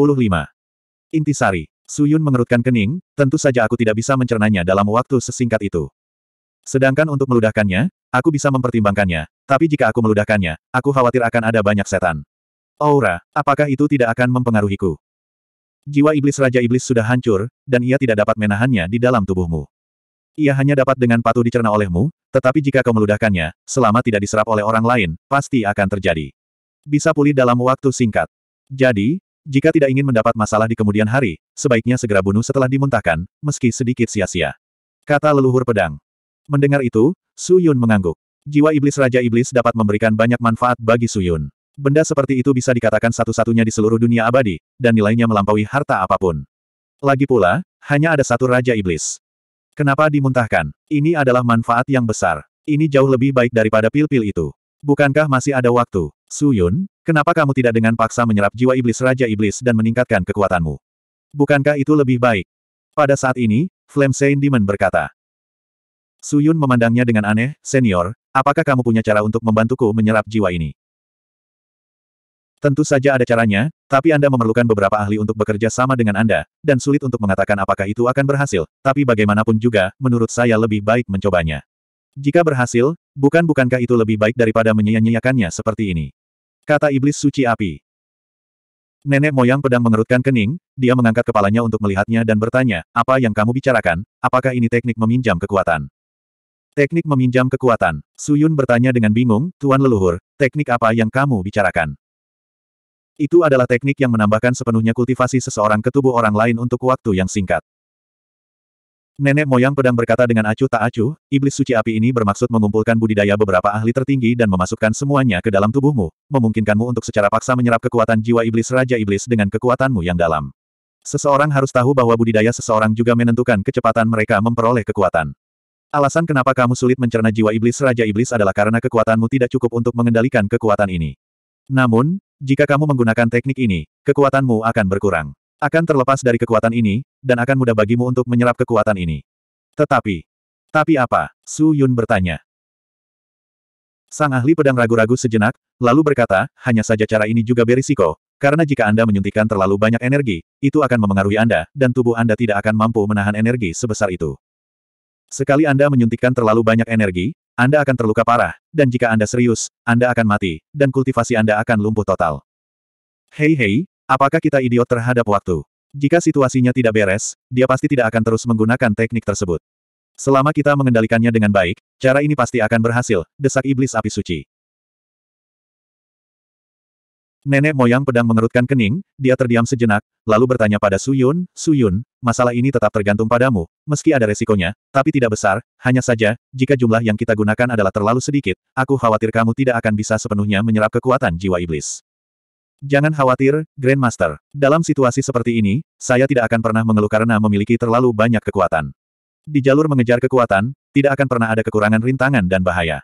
Intisari. Su Yun mengerutkan kening, tentu saja aku tidak bisa mencernanya dalam waktu sesingkat itu. Sedangkan untuk meludahkannya, aku bisa mempertimbangkannya, tapi jika aku meludahkannya, aku khawatir akan ada banyak setan. Aura, apakah itu tidak akan mempengaruhiku? Jiwa iblis Raja Iblis sudah hancur, dan ia tidak dapat menahannya di dalam tubuhmu. Ia hanya dapat dengan patuh dicerna olehmu, tetapi jika kau meludahkannya, selama tidak diserap oleh orang lain, pasti akan terjadi. Bisa pulih dalam waktu singkat. Jadi, jika tidak ingin mendapat masalah di kemudian hari, sebaiknya segera bunuh setelah dimuntahkan, meski sedikit sia-sia. Kata leluhur pedang. Mendengar itu, Su Yun mengangguk. Jiwa iblis Raja Iblis dapat memberikan banyak manfaat bagi Su Yun. Benda seperti itu bisa dikatakan satu-satunya di seluruh dunia abadi, dan nilainya melampaui harta apapun. Lagi pula, hanya ada satu Raja Iblis. Kenapa dimuntahkan? Ini adalah manfaat yang besar. Ini jauh lebih baik daripada pil-pil itu. Bukankah masih ada waktu? Suyun, kenapa kamu tidak dengan paksa menyerap jiwa iblis Raja Iblis dan meningkatkan kekuatanmu? Bukankah itu lebih baik? Pada saat ini, Flame Saint Demon berkata. Suyun memandangnya dengan aneh, senior, apakah kamu punya cara untuk membantuku menyerap jiwa ini? Tentu saja ada caranya, tapi Anda memerlukan beberapa ahli untuk bekerja sama dengan Anda, dan sulit untuk mengatakan apakah itu akan berhasil, tapi bagaimanapun juga, menurut saya lebih baik mencobanya. Jika berhasil, bukan-bukankah itu lebih baik daripada menyia-nyiakannya seperti ini? Kata Iblis Suci Api. Nenek moyang pedang mengerutkan kening, dia mengangkat kepalanya untuk melihatnya dan bertanya, apa yang kamu bicarakan, apakah ini teknik meminjam kekuatan? Teknik meminjam kekuatan. Suyun bertanya dengan bingung, Tuan Leluhur, teknik apa yang kamu bicarakan? Itu adalah teknik yang menambahkan sepenuhnya kultivasi seseorang ke tubuh orang lain untuk waktu yang singkat. Nenek moyang pedang berkata dengan acuh tak acuh, iblis suci api ini bermaksud mengumpulkan budidaya beberapa ahli tertinggi dan memasukkan semuanya ke dalam tubuhmu, memungkinkanmu untuk secara paksa menyerap kekuatan jiwa iblis Raja Iblis dengan kekuatanmu yang dalam. Seseorang harus tahu bahwa budidaya seseorang juga menentukan kecepatan mereka memperoleh kekuatan. Alasan kenapa kamu sulit mencerna jiwa iblis Raja Iblis adalah karena kekuatanmu tidak cukup untuk mengendalikan kekuatan ini. Namun, jika kamu menggunakan teknik ini, kekuatanmu akan berkurang. Akan terlepas dari kekuatan ini, dan akan mudah bagimu untuk menyerap kekuatan ini. Tetapi, tapi apa? Su Yun bertanya. Sang ahli pedang ragu-ragu sejenak, lalu berkata, hanya saja cara ini juga berisiko, karena jika Anda menyuntikkan terlalu banyak energi, itu akan memengaruhi Anda, dan tubuh Anda tidak akan mampu menahan energi sebesar itu. Sekali Anda menyuntikkan terlalu banyak energi, anda akan terluka parah, dan jika Anda serius, Anda akan mati, dan kultivasi Anda akan lumpuh total. Hei hei, apakah kita idiot terhadap waktu? Jika situasinya tidak beres, dia pasti tidak akan terus menggunakan teknik tersebut. Selama kita mengendalikannya dengan baik, cara ini pasti akan berhasil, desak iblis api suci. Nenek moyang pedang mengerutkan kening, dia terdiam sejenak, lalu bertanya pada Suyun, Suyun, masalah ini tetap tergantung padamu, meski ada resikonya, tapi tidak besar, hanya saja, jika jumlah yang kita gunakan adalah terlalu sedikit, aku khawatir kamu tidak akan bisa sepenuhnya menyerap kekuatan jiwa iblis. Jangan khawatir, Grandmaster. Dalam situasi seperti ini, saya tidak akan pernah mengeluh karena memiliki terlalu banyak kekuatan. Di jalur mengejar kekuatan, tidak akan pernah ada kekurangan rintangan dan bahaya.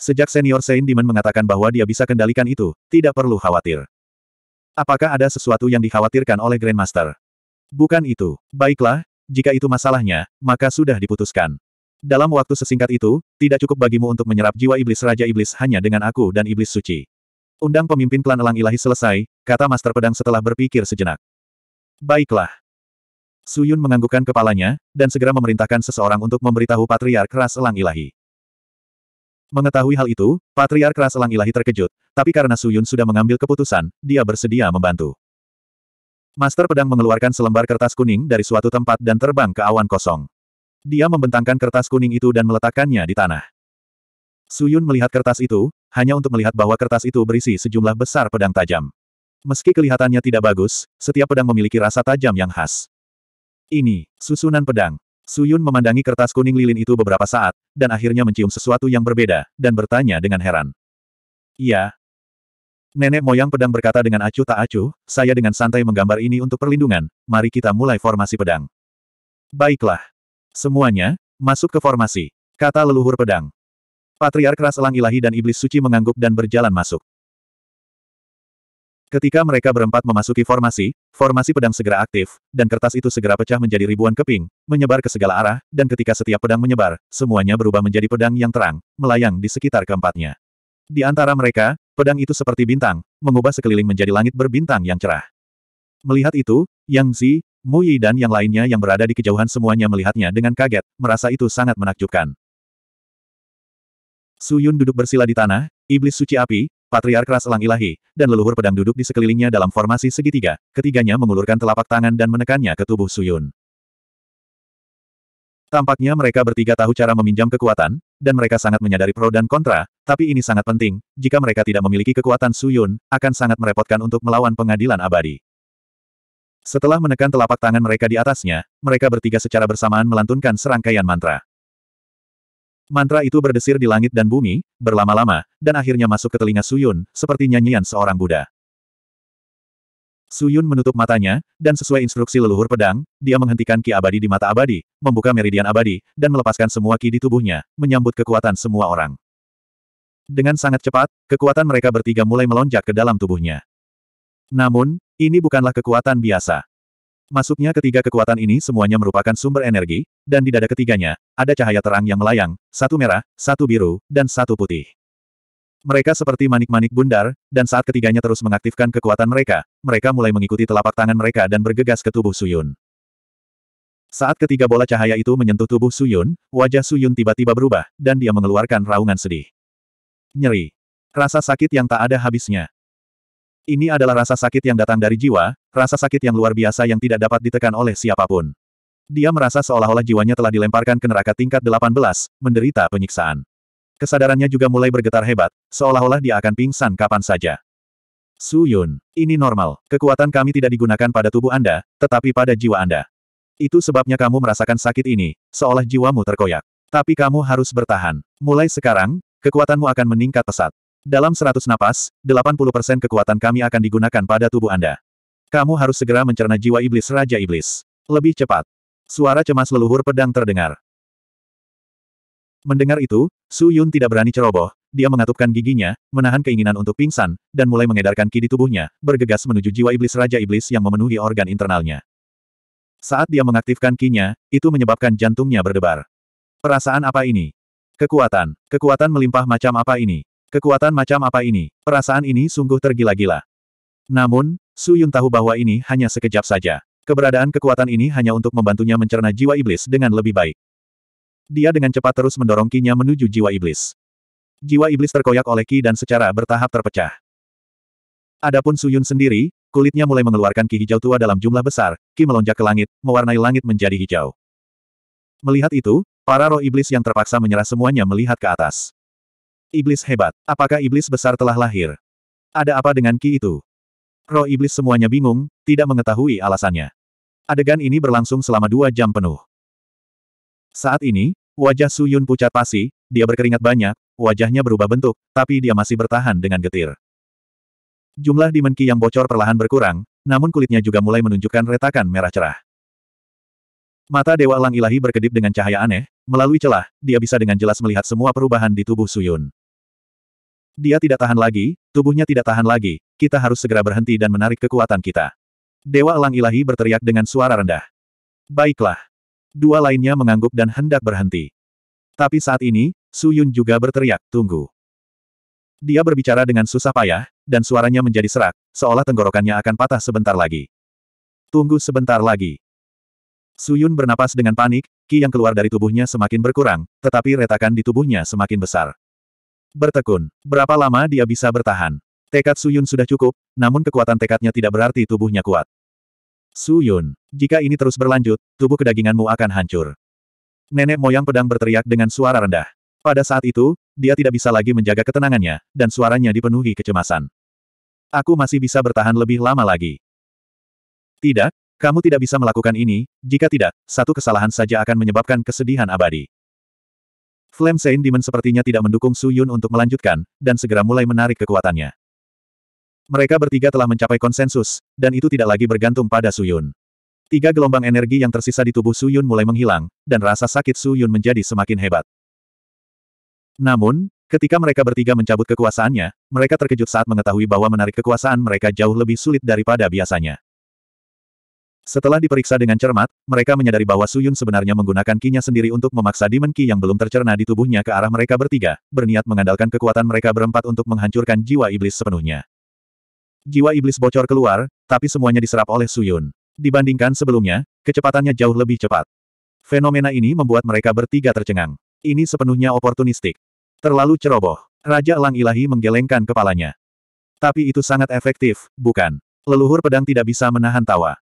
Sejak senior Saint Demon mengatakan bahwa dia bisa kendalikan itu, tidak perlu khawatir. Apakah ada sesuatu yang dikhawatirkan oleh Grandmaster? Bukan itu. Baiklah, jika itu masalahnya, maka sudah diputuskan. Dalam waktu sesingkat itu, tidak cukup bagimu untuk menyerap jiwa iblis Raja Iblis hanya dengan aku dan iblis suci. Undang pemimpin klan elang ilahi selesai, kata Master Pedang setelah berpikir sejenak. Baiklah. Suyun menganggukkan kepalanya, dan segera memerintahkan seseorang untuk memberitahu Patriark Ras Elang Ilahi. Mengetahui hal itu, Patriark Ras Elang Ilahi terkejut, tapi karena Suyun sudah mengambil keputusan, dia bersedia membantu. Master pedang mengeluarkan selembar kertas kuning dari suatu tempat dan terbang ke awan kosong. Dia membentangkan kertas kuning itu dan meletakkannya di tanah. Suyun melihat kertas itu, hanya untuk melihat bahwa kertas itu berisi sejumlah besar pedang tajam. Meski kelihatannya tidak bagus, setiap pedang memiliki rasa tajam yang khas. Ini, susunan pedang. Suyun memandangi kertas kuning lilin itu beberapa saat, dan akhirnya mencium sesuatu yang berbeda, dan bertanya dengan heran. Ya. Nenek moyang pedang berkata dengan acuh tak acuh, saya dengan santai menggambar ini untuk perlindungan, mari kita mulai formasi pedang. Baiklah. Semuanya, masuk ke formasi. Kata leluhur pedang. Patriark Ras Elang Ilahi dan Iblis Suci mengangguk dan berjalan masuk. Ketika mereka berempat memasuki formasi, formasi pedang segera aktif, dan kertas itu segera pecah menjadi ribuan keping, menyebar ke segala arah, dan ketika setiap pedang menyebar, semuanya berubah menjadi pedang yang terang, melayang di sekitar keempatnya. Di antara mereka, Pedang itu seperti bintang, mengubah sekeliling menjadi langit berbintang yang cerah. Melihat itu, Yang Zi, Mu Yi dan yang lainnya yang berada di kejauhan semuanya melihatnya dengan kaget, merasa itu sangat menakjubkan. Su Yun duduk bersila di tanah, iblis suci api, patriark ras elang ilahi, dan leluhur pedang duduk di sekelilingnya dalam formasi segitiga, ketiganya mengulurkan telapak tangan dan menekannya ke tubuh Su Yun. Tampaknya mereka bertiga tahu cara meminjam kekuatan, dan mereka sangat menyadari pro dan kontra, tapi ini sangat penting, jika mereka tidak memiliki kekuatan Suyun, akan sangat merepotkan untuk melawan pengadilan abadi. Setelah menekan telapak tangan mereka di atasnya, mereka bertiga secara bersamaan melantunkan serangkaian mantra. Mantra itu berdesir di langit dan bumi, berlama-lama, dan akhirnya masuk ke telinga Suyun, seperti nyanyian seorang Buddha. Su Yun menutup matanya, dan sesuai instruksi leluhur pedang, dia menghentikan ki abadi di mata abadi, membuka meridian abadi, dan melepaskan semua ki di tubuhnya, menyambut kekuatan semua orang. Dengan sangat cepat, kekuatan mereka bertiga mulai melonjak ke dalam tubuhnya. Namun, ini bukanlah kekuatan biasa. Masuknya ketiga kekuatan ini semuanya merupakan sumber energi, dan di dada ketiganya, ada cahaya terang yang melayang, satu merah, satu biru, dan satu putih. Mereka seperti manik-manik bundar, dan saat ketiganya terus mengaktifkan kekuatan mereka, mereka mulai mengikuti telapak tangan mereka dan bergegas ke tubuh Suyun. Saat ketiga bola cahaya itu menyentuh tubuh Suyun, wajah Suyun tiba-tiba berubah, dan dia mengeluarkan raungan sedih. Nyeri. Rasa sakit yang tak ada habisnya. Ini adalah rasa sakit yang datang dari jiwa, rasa sakit yang luar biasa yang tidak dapat ditekan oleh siapapun. Dia merasa seolah-olah jiwanya telah dilemparkan ke neraka tingkat 18, menderita penyiksaan. Kesadarannya juga mulai bergetar hebat, seolah-olah dia akan pingsan kapan saja. Su Yun, ini normal. Kekuatan kami tidak digunakan pada tubuh Anda, tetapi pada jiwa Anda. Itu sebabnya kamu merasakan sakit ini, seolah jiwamu terkoyak. Tapi kamu harus bertahan. Mulai sekarang, kekuatanmu akan meningkat pesat. Dalam 100 napas, 80% kekuatan kami akan digunakan pada tubuh Anda. Kamu harus segera mencerna jiwa iblis Raja Iblis. Lebih cepat. Suara cemas leluhur pedang terdengar. Mendengar itu, Su Yun tidak berani ceroboh, dia mengatupkan giginya, menahan keinginan untuk pingsan, dan mulai mengedarkan ki di tubuhnya, bergegas menuju jiwa iblis Raja Iblis yang memenuhi organ internalnya. Saat dia mengaktifkan kinya, itu menyebabkan jantungnya berdebar. Perasaan apa ini? Kekuatan. Kekuatan melimpah macam apa ini? Kekuatan macam apa ini? Perasaan ini sungguh tergila-gila. Namun, Su Yun tahu bahwa ini hanya sekejap saja. Keberadaan kekuatan ini hanya untuk membantunya mencerna jiwa iblis dengan lebih baik. Dia dengan cepat terus mendorong kinya menuju jiwa iblis. Jiwa iblis terkoyak oleh ki dan secara bertahap terpecah. Adapun Suyun sendiri, kulitnya mulai mengeluarkan ki hijau tua dalam jumlah besar, ki melonjak ke langit, mewarnai langit menjadi hijau. Melihat itu, para roh iblis yang terpaksa menyerah semuanya melihat ke atas. Iblis hebat, apakah iblis besar telah lahir? Ada apa dengan ki itu? Roh iblis semuanya bingung, tidak mengetahui alasannya. Adegan ini berlangsung selama dua jam penuh. Saat ini, wajah Su Yun pucat pasi, dia berkeringat banyak, wajahnya berubah bentuk, tapi dia masih bertahan dengan getir. Jumlah dimenki yang bocor perlahan berkurang, namun kulitnya juga mulai menunjukkan retakan merah cerah. Mata Dewa lang Ilahi berkedip dengan cahaya aneh, melalui celah, dia bisa dengan jelas melihat semua perubahan di tubuh Su Yun. Dia tidak tahan lagi, tubuhnya tidak tahan lagi, kita harus segera berhenti dan menarik kekuatan kita. Dewa Elang Ilahi berteriak dengan suara rendah. Baiklah. Dua lainnya mengangguk dan hendak berhenti. Tapi saat ini, Su Yun juga berteriak, tunggu. Dia berbicara dengan susah payah, dan suaranya menjadi serak, seolah tenggorokannya akan patah sebentar lagi. Tunggu sebentar lagi. Su Yun bernapas dengan panik, ki yang keluar dari tubuhnya semakin berkurang, tetapi retakan di tubuhnya semakin besar. Bertekun, berapa lama dia bisa bertahan? Tekad Su Yun sudah cukup, namun kekuatan tekadnya tidak berarti tubuhnya kuat. Su Yun, jika ini terus berlanjut, tubuh kedaginganmu akan hancur. Nenek moyang pedang berteriak dengan suara rendah. Pada saat itu, dia tidak bisa lagi menjaga ketenangannya, dan suaranya dipenuhi kecemasan. Aku masih bisa bertahan lebih lama lagi. Tidak, kamu tidak bisa melakukan ini, jika tidak, satu kesalahan saja akan menyebabkan kesedihan abadi. Flame Saint Demon sepertinya tidak mendukung Su Yun untuk melanjutkan, dan segera mulai menarik kekuatannya. Mereka bertiga telah mencapai konsensus, dan itu tidak lagi bergantung pada Suyun. Tiga gelombang energi yang tersisa di tubuh Suyun mulai menghilang, dan rasa sakit Suyun menjadi semakin hebat. Namun, ketika mereka bertiga mencabut kekuasaannya, mereka terkejut saat mengetahui bahwa menarik kekuasaan mereka jauh lebih sulit daripada biasanya. Setelah diperiksa dengan cermat, mereka menyadari bahwa Suyun sebenarnya menggunakan kinya sendiri untuk memaksa Demon Ki yang belum tercerna di tubuhnya ke arah mereka bertiga, berniat mengandalkan kekuatan mereka berempat untuk menghancurkan jiwa iblis sepenuhnya. Jiwa iblis bocor keluar, tapi semuanya diserap oleh Suyun. Dibandingkan sebelumnya, kecepatannya jauh lebih cepat. Fenomena ini membuat mereka bertiga tercengang. Ini sepenuhnya oportunistik. Terlalu ceroboh. Raja Elang Ilahi menggelengkan kepalanya. Tapi itu sangat efektif, bukan? Leluhur pedang tidak bisa menahan tawa.